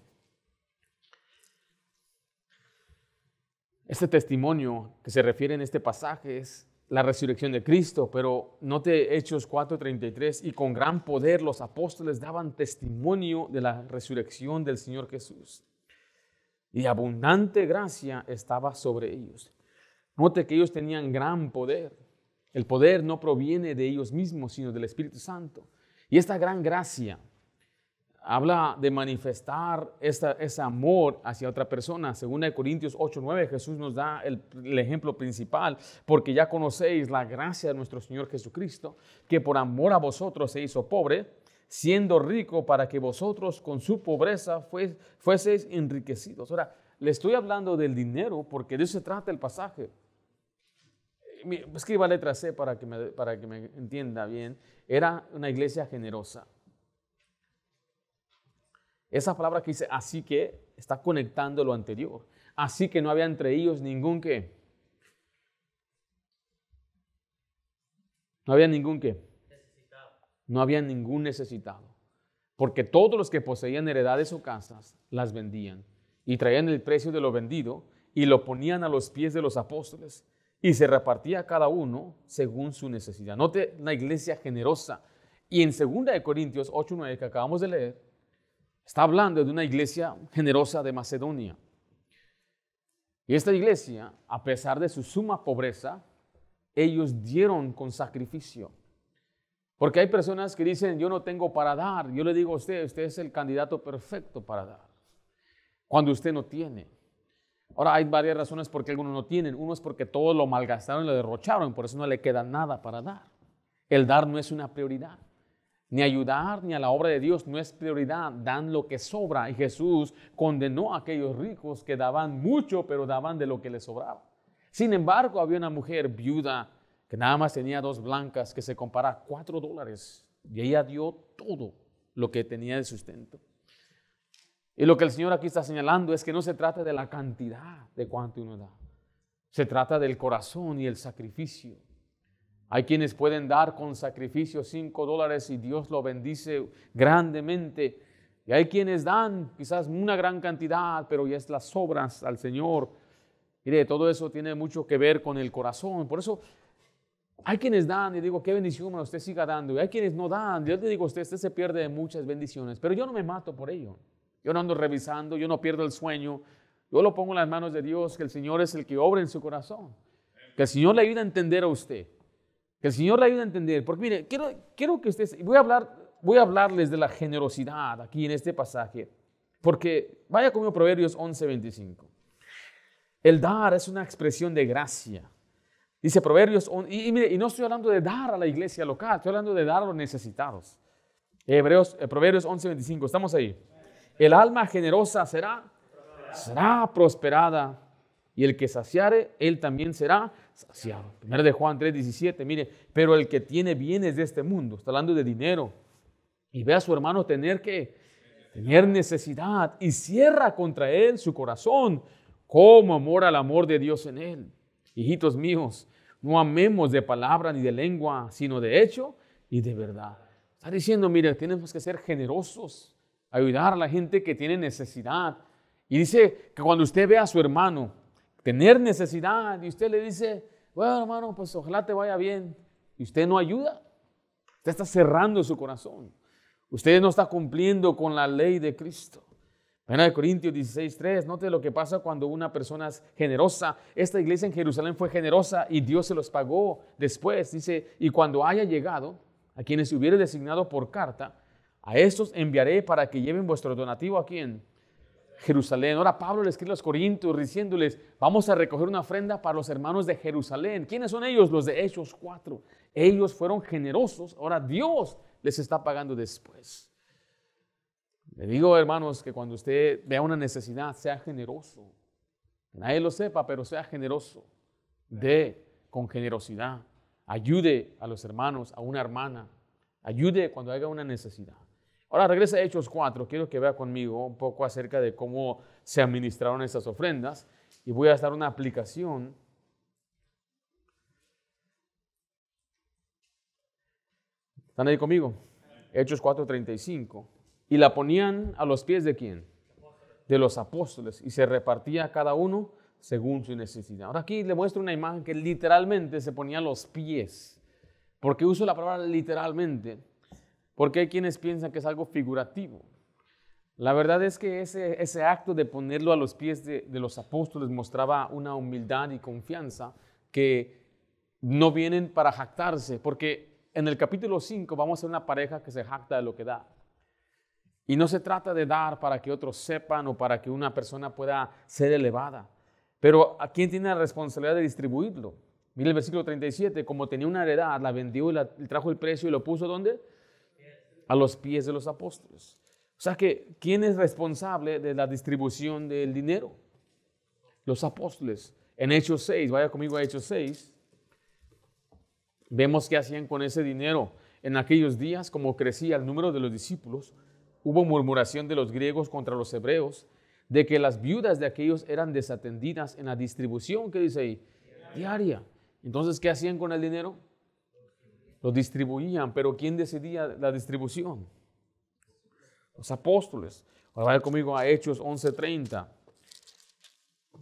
Este testimonio que se refiere en este pasaje es la resurrección de Cristo, pero note Hechos 4:33, y con gran poder los apóstoles daban testimonio de la resurrección del Señor Jesús. Y abundante gracia estaba sobre ellos. Note que ellos tenían gran poder. El poder no proviene de ellos mismos, sino del Espíritu Santo. Y esta gran gracia habla de manifestar ese amor hacia otra persona. Según Corintios 8:9, Jesús nos da el, ejemplo principal, porque ya conocéis la gracia de nuestro Señor Jesucristo, que por amor a vosotros se hizo pobre, siendo rico para que vosotros con su pobreza fueseis enriquecidos. Ahora, le estoy hablando del dinero porque de eso se trata el pasaje. Pues, escriba letra C para que, me, para que me entienda bien, era una iglesia generosa. Esa palabra que dice así que está conectando lo anterior. Así que no había entre ellos ningún que. No había ningún que. No había ningún necesitado. Porque todos los que poseían heredades o casas las vendían y traían el precio de lo vendido y lo ponían a los pies de los apóstoles y se repartía a cada uno según su necesidad. Note una iglesia generosa. Y en 2 Corintios 8:9 que acabamos de leer, está hablando de una iglesia generosa de Macedonia. Y esta iglesia, a pesar de su suma pobreza, ellos dieron con sacrificio. Porque hay personas que dicen, yo no tengo para dar. Yo le digo a usted, usted es el candidato perfecto para dar. Cuando usted no tiene. Ahora, hay varias razones por qué algunos no tienen. Uno es porque todos lo malgastaron y lo derrocharon, por eso no le queda nada para dar. El dar no es una prioridad. Ni ayudar ni a la obra de Dios no es prioridad. Dan lo que sobra. Y Jesús condenó a aquellos ricos que daban mucho, pero daban de lo que les sobraba. Sin embargo, había una mujer viuda que nada más tenía dos blancas que se compara a cuatro dólares. Y ella dio todo lo que tenía de sustento. Y lo que el Señor aquí está señalando es que no se trata de la cantidad de cuánto uno da. Se trata del corazón y el sacrificio. Hay quienes pueden dar con sacrificio cinco dólares y Dios lo bendice grandemente. Y hay quienes dan quizás una gran cantidad, pero ya es las obras al Señor. Mire, todo eso tiene mucho que ver con el corazón. Por eso hay quienes dan y digo, qué bendición, hermano, usted siga dando. Y hay quienes no dan. Yo te digo, usted, usted se pierde de muchas bendiciones, pero yo no me mato por ello. Yo no ando revisando, yo no pierdo el sueño. Yo lo pongo en las manos de Dios, que el Señor es el que obra en su corazón. Que el Señor le ayude a entender a usted. Que el Señor le ayude a entender. Porque mire, quiero, quiero que ustedes, voy a, hablar, voy a hablarles de la generosidad aquí en este pasaje. Porque vaya conmigo Proverbios 11:25. El dar es una expresión de gracia. Dice Proverbios y, mire, y no estoy hablando de dar a la iglesia local, estoy hablando de dar a los necesitados. Hebreos, eh, Proverbios 11:25, estamos ahí. El alma generosa será, será prosperada. Y el que saciare, él también será saciado. Primero de Juan 3:17, mire, pero el que tiene bienes de este mundo, está hablando de dinero, y ve a su hermano tener que tener necesidad y cierra contra él su corazón, cómo amor al amor de Dios en él. Hijitos míos, no amemos de palabra ni de lengua, sino de hecho y de verdad. Está diciendo, mire, tenemos que ser generosos ayudar a la gente que tiene necesidad. Y dice que cuando usted ve a su hermano tener necesidad y usted le dice, bueno hermano, pues ojalá te vaya bien, y usted no ayuda, usted está cerrando su corazón. Usted no está cumpliendo con la ley de Cristo. Primera de Corintios 16:3, note lo que pasa cuando una persona es generosa. Esta iglesia en Jerusalén fue generosa y Dios se los pagó después. Dice, y cuando haya llegado a quienes se hubiera designado por carta, a estos enviaré para que lleven vuestro donativo aquí en Jerusalén. Ahora Pablo le escribe a los Corintios diciéndoles, vamos a recoger una ofrenda para los hermanos de Jerusalén. ¿Quiénes son ellos? Los de Hechos 4. Ellos fueron generosos, ahora Dios les está pagando después. Le digo, hermanos, que cuando usted vea una necesidad, sea generoso. Nadie lo sepa, pero sea generoso. De con generosidad. Ayude a los hermanos, a una hermana. Ayude cuando haya una necesidad. Ahora regresa a Hechos 4. Quiero que vea conmigo un poco acerca de cómo se administraron estas ofrendas y voy a dar una aplicación ¿Están ahí conmigo? Hechos 4:35. Y la ponían a los pies de quién? De los apóstoles. Y se repartía a cada uno según su necesidad. Ahora aquí le muestro una imagen que literalmente se ponía a los pies. Porque uso la palabra literalmente? porque hay quienes piensan que es algo figurativo. La verdad es que ese, ese acto de ponerlo a los pies de, los apóstoles mostraba una humildad y confianza que no vienen para jactarse, porque en el capítulo 5 vamos a ser una pareja que se jacta de lo que da. Y no se trata de dar para que otros sepan o para que una persona pueda ser elevada, pero ¿a quién tiene la responsabilidad de distribuirlo? Mira el versículo 37, como tenía una heredad, la vendió la, trajo el precio y lo puso ¿dónde? a los pies de los apóstoles. O sea que, ¿quién es responsable de la distribución del dinero? Los apóstoles. En Hechos 6, vaya conmigo a Hechos 6, vemos qué hacían con ese dinero. En aquellos días, como crecía el número de los discípulos, hubo murmuración de los griegos contra los hebreos, de que las viudas de aquellos eran desatendidas en la distribución, que dice ahí, diaria. Entonces, ¿qué hacían con el dinero? Lo distribuían, pero ¿quién decidía la distribución? Los apóstoles. Ahora vaya conmigo a Hechos 11:30.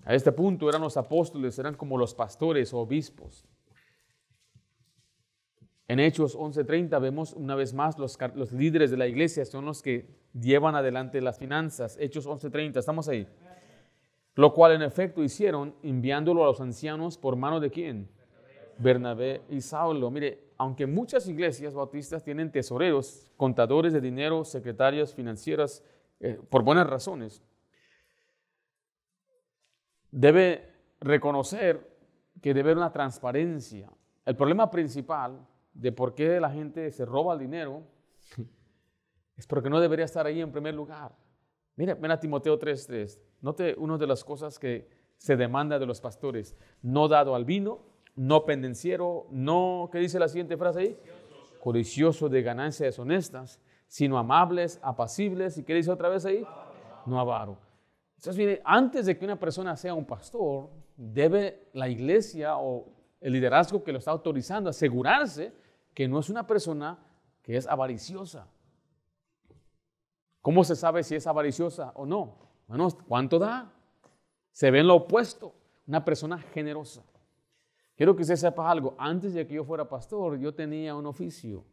A este punto eran los apóstoles, eran como los pastores o obispos. En Hechos 11:30 vemos una vez más los, los, líderes de la iglesia son los que llevan adelante las finanzas. Hechos 11:30, estamos ahí. Lo cual en efecto hicieron enviándolo a los ancianos por mano de quién? Bernabé y Saulo. Mire, aunque muchas iglesias bautistas tienen tesoreros, contadores de dinero, secretarias financieras, eh, por buenas razones, debe reconocer que debe haber una transparencia. El problema principal de por qué la gente se roba el dinero es porque no debería estar ahí en primer lugar. Mira, mira Timoteo 3.3. Note una de las cosas que se demanda de los pastores. No dado al vino, no pendenciero, no, ¿qué dice la siguiente frase ahí? Codicioso de ganancias deshonestas, sino amables, apacibles, ¿y qué dice otra vez ahí? No avaro. Entonces, mire, antes de que una persona sea un pastor, debe la iglesia o el liderazgo que lo está autorizando asegurarse que no es una persona que es avariciosa. ¿Cómo se sabe si es avariciosa o no? Bueno, ¿cuánto da? Se ve en lo opuesto, una persona generosa. Quiero que usted sepa algo. Antes de que yo fuera pastor, yo tenía un oficio.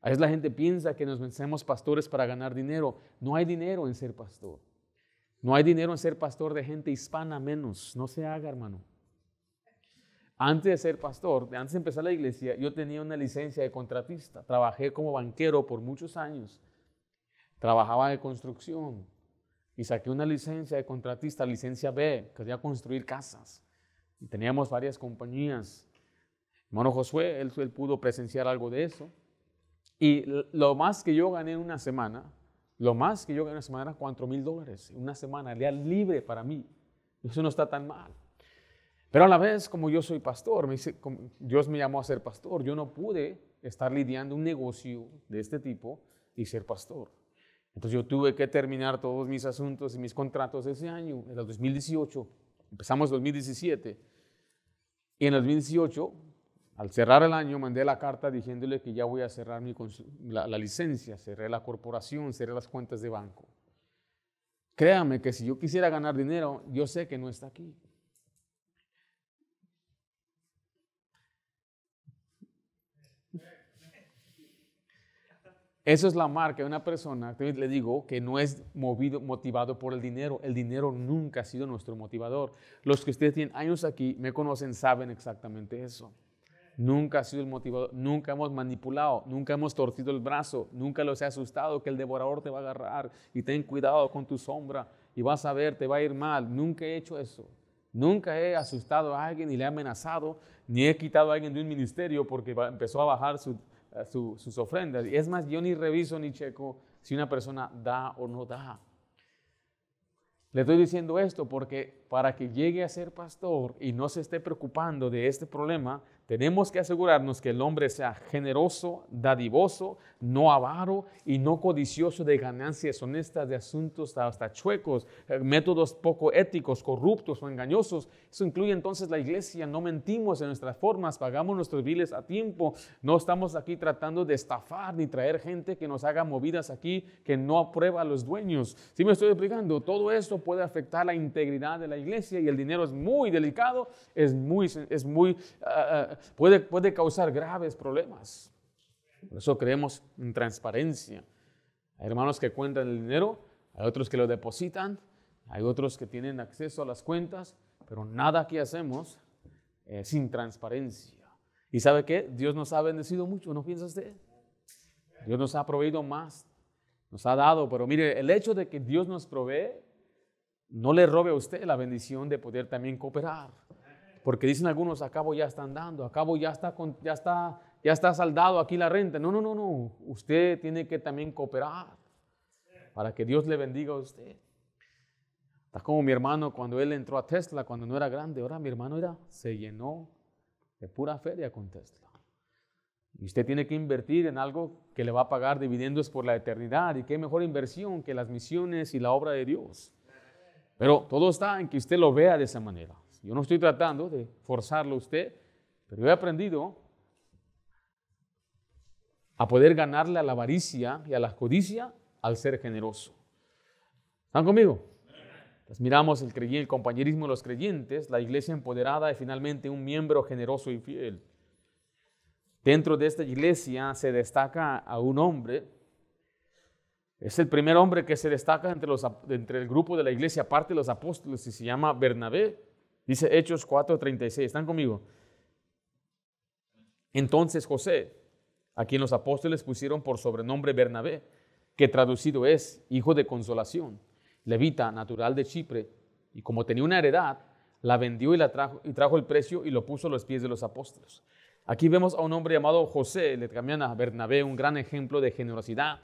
A veces la gente piensa que nos vencemos pastores para ganar dinero. No hay dinero en ser pastor. No hay dinero en ser pastor de gente hispana menos. No se haga, hermano. Antes de ser pastor, antes de empezar la iglesia, yo tenía una licencia de contratista. Trabajé como banquero por muchos años. Trabajaba de construcción y saqué una licencia de contratista, licencia B, quería construir casas teníamos varias compañías. Hermano Josué, él, pudo presenciar algo de eso. Y lo más que yo gané en una semana, lo más que yo gané en una semana era 4 mil dólares. Una semana, día libre para mí. Eso no está tan mal. Pero a la vez, como yo soy pastor, me dice, Dios me llamó a ser pastor, yo no pude estar lidiando un negocio de este tipo y ser pastor. Entonces yo tuve que terminar todos mis asuntos y mis contratos ese año, en el 2018. Empezamos 2017 y en el 2018, al cerrar el año, mandé la carta diciéndole que ya voy a cerrar la, la licencia, cerré la corporación, cerré las cuentas de banco. Créame que si yo quisiera ganar dinero, yo sé que no está aquí. Eso es la marca de una persona, le digo, que no es movido, motivado por el dinero. El dinero nunca ha sido nuestro motivador. Los que ustedes tienen años aquí, me conocen, saben exactamente eso. Nunca ha sido el motivador, nunca hemos manipulado, nunca hemos torcido el brazo, nunca los he asustado que el devorador te va a agarrar y ten cuidado con tu sombra y vas a ver, te va a ir mal. Nunca he hecho eso. Nunca he asustado a alguien y le he amenazado, ni he quitado a alguien de un ministerio porque empezó a bajar su, eh, sus ofrendas. Y es más, yo ni reviso ni checo si una persona da o no da. Le estoy diciendo esto porque para que llegue a ser pastor y no se esté preocupando de este problema, tenemos que asegurarnos que el hombre sea generoso, dadivoso, no avaro y no codicioso de ganancias honestas, de asuntos hasta chuecos, eh, métodos poco éticos, corruptos o engañosos. Eso incluye entonces la iglesia. No mentimos en nuestras formas, pagamos nuestros biles a tiempo. No estamos aquí tratando de estafar ni traer gente que nos haga movidas aquí que no aprueba a los dueños. Si me estoy explicando, todo eso puede afectar la integridad de la iglesia y el dinero es muy delicado, es muy, es muy ah, ah, puede, causar graves problemas. Por eso creemos en transparencia. Hay hermanos que cuentan el dinero, hay otros que lo depositan, hay otros que tienen acceso a las cuentas, pero nada que hacemos eh, sin transparencia. ¿Y sabe qué? Dios nos ha bendecido mucho, ¿no piensa usted? Dios nos ha proveído más, nos ha dado, pero mire, el hecho de que Dios nos provee, no le robe a usted la bendición de poder también cooperar porque dicen algunos, acabo ya están dando, acabo ya está, ya está, ya está saldado aquí la renta. No, no, no, no. Usted tiene que también cooperar para que Dios le bendiga a usted. Está como mi hermano cuando él entró a Tesla, cuando no era grande. Ahora mi hermano era, se llenó de pura feria con Tesla. Y usted tiene que invertir en algo que le va a pagar dividendos por la eternidad. Y qué mejor inversión que las misiones y la obra de Dios. Pero todo está en que usted lo vea de esa manera. Yo no estoy tratando de forzarlo a usted, pero yo he aprendido a poder ganarle a la avaricia y a la codicia al ser generoso. ¿Están conmigo? Pues miramos el, compañerismo de los creyentes, la iglesia empoderada y finalmente un miembro generoso y fiel. Dentro de esta iglesia se destaca a un hombre. Es el primer hombre que se destaca entre, los, entre el grupo de la iglesia, aparte de los apóstoles, y se llama Bernabé. Dice Hechos 4:36. ¿Están conmigo? Entonces José, a quien los apóstoles pusieron por sobrenombre Bernabé, que traducido es hijo de consolación, levita natural de Chipre, y como tenía una heredad, la vendió y, la trajo, y trajo el precio y lo puso a los pies de los apóstoles. Aquí vemos a un hombre llamado José, le cambian a Bernabé, un gran ejemplo de generosidad,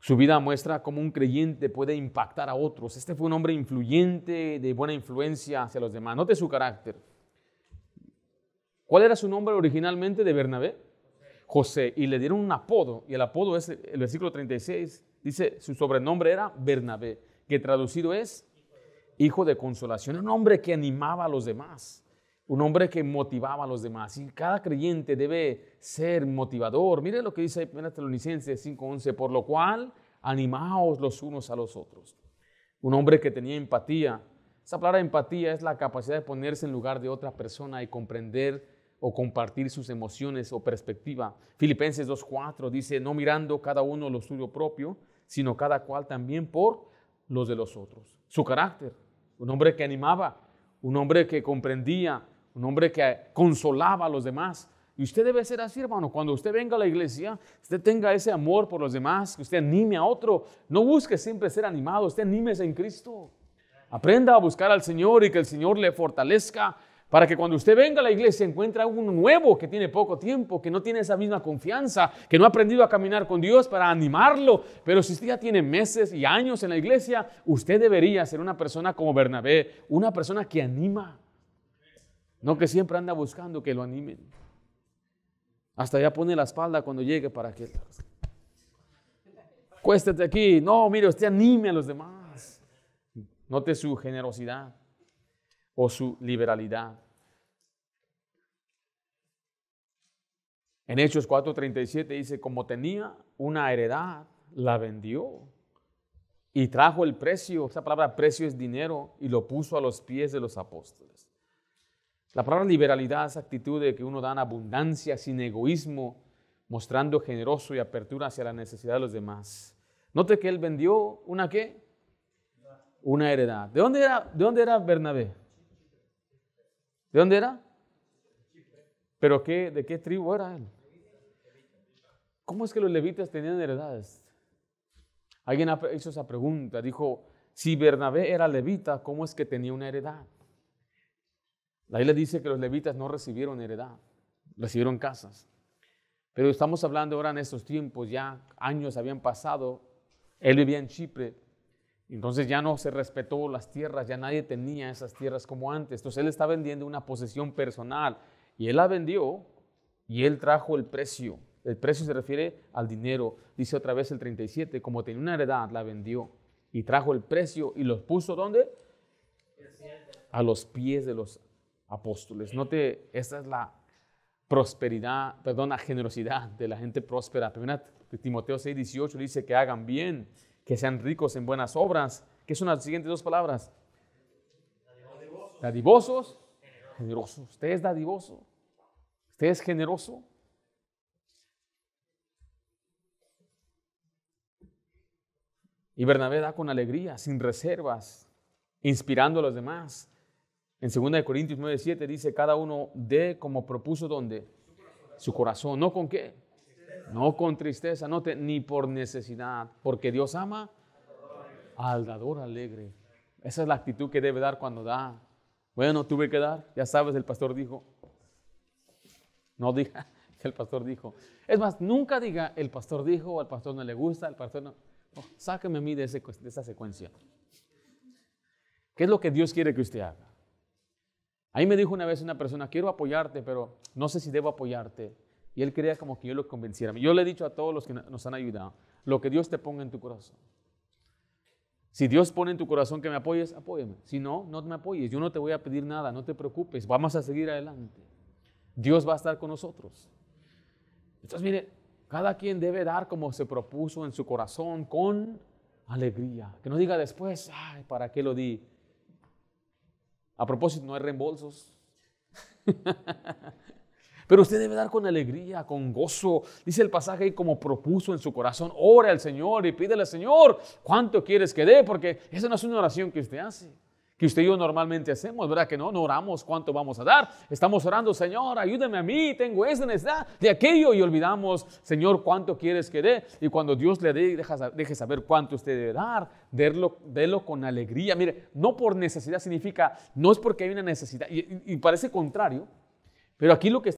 su vida muestra cómo un creyente puede impactar a otros. Este fue un hombre influyente, de buena influencia hacia los demás. Note su carácter. ¿Cuál era su nombre originalmente de Bernabé? José. Y le dieron un apodo. Y el apodo es el versículo 36. Dice, su sobrenombre era Bernabé, que traducido es hijo de consolación. Un hombre que animaba a los demás un hombre que motivaba a los demás. Y cada creyente debe ser motivador. Mire lo que dice 1 Tesalonicenses 5:11, por lo cual animaos los unos a los otros. Un hombre que tenía empatía. Esa palabra empatía es la capacidad de ponerse en lugar de otra persona y comprender o compartir sus emociones o perspectiva. Filipenses 2:4 dice, no mirando cada uno lo suyo propio, sino cada cual también por los de los otros. Su carácter, un hombre que animaba, un hombre que comprendía, un hombre que consolaba a los demás. Y usted debe ser así, hermano. Cuando usted venga a la iglesia, usted tenga ese amor por los demás, que usted anime a otro. No busque siempre ser animado, usted anímese en Cristo. Aprenda a buscar al Señor y que el Señor le fortalezca para que cuando usted venga a la iglesia encuentre a uno nuevo que tiene poco tiempo, que no tiene esa misma confianza, que no ha aprendido a caminar con Dios para animarlo. Pero si usted ya tiene meses y años en la iglesia, usted debería ser una persona como Bernabé, una persona que anima, no que siempre anda buscando que lo animen. Hasta ya pone la espalda cuando llegue para que... Cuéstate aquí. No, mire, usted anime a los demás. Note su generosidad o su liberalidad. En Hechos 4:37 dice, como tenía una heredad, la vendió y trajo el precio, esa palabra precio es dinero, y lo puso a los pies de los apóstoles. La palabra liberalidad es actitud de que uno da en abundancia, sin egoísmo, mostrando generoso y apertura hacia la necesidad de los demás. Note que él vendió una qué? Una heredad. ¿De dónde era, de dónde era Bernabé? ¿De dónde era? ¿Pero qué, de qué tribu era él? ¿Cómo es que los levitas tenían heredades? Alguien hizo esa pregunta, dijo, si Bernabé era levita, ¿cómo es que tenía una heredad? La dice que los levitas no recibieron heredad, recibieron casas. Pero estamos hablando ahora en estos tiempos, ya años habían pasado, él vivía en Chipre, entonces ya no se respetó las tierras, ya nadie tenía esas tierras como antes. Entonces él está vendiendo una posesión personal y él la vendió y él trajo el precio. El precio se refiere al dinero. Dice otra vez el 37, como tenía una heredad, la vendió y trajo el precio y los puso ¿dónde? A los pies de los apóstoles. Note, esta es la prosperidad, perdón, la generosidad de la gente próspera. Primera Timoteo 6, 18 dice que hagan bien, que sean ricos en buenas obras. ¿Qué son las siguientes dos palabras? Dadivosos. Generosos. ¿Usted es dadivoso? ¿Usted es generoso? Y Bernabé da con alegría, sin reservas, inspirando a los demás. En 2 Corintios 9, 7 dice, cada uno dé como propuso donde su corazón, no con qué, no con tristeza, no ni por necesidad, porque Dios ama al dador alegre. Esa es la actitud que debe dar cuando da. Bueno, tuve que dar, ya sabes, el pastor dijo. No diga, el pastor dijo. Es más, nunca diga, el pastor dijo, o al pastor no le gusta, el pastor no. sáqueme a mí de, ese, de esa secuencia. ¿Qué es lo que Dios quiere que usted haga? Ahí me dijo una vez una persona, quiero apoyarte, pero no sé si debo apoyarte. Y él creía como que yo lo convenciera. Yo le he dicho a todos los que nos han ayudado, lo que Dios te ponga en tu corazón. Si Dios pone en tu corazón que me apoyes, apóyame. Si no, no me apoyes. Yo no te voy a pedir nada, no te preocupes. Vamos a seguir adelante. Dios va a estar con nosotros. Entonces, mire, cada quien debe dar como se propuso en su corazón con alegría. Que no diga después, ay, ¿para qué lo di? A propósito, no hay reembolsos. Pero usted debe dar con alegría, con gozo. Dice el pasaje y como propuso en su corazón, Ora al Señor y pídele al Señor cuánto quieres que dé, porque esa no es una oración que usted hace que usted y yo normalmente hacemos, ¿verdad? Que no, no oramos cuánto vamos a dar. Estamos orando, Señor, ayúdame a mí, tengo esa necesidad de aquello y olvidamos, Señor, cuánto quieres que dé. Y cuando Dios le dé, deja, deje saber cuánto usted debe dar, délo, con alegría. Mire, no por necesidad significa, no es porque hay una necesidad, y, y parece contrario, pero aquí lo que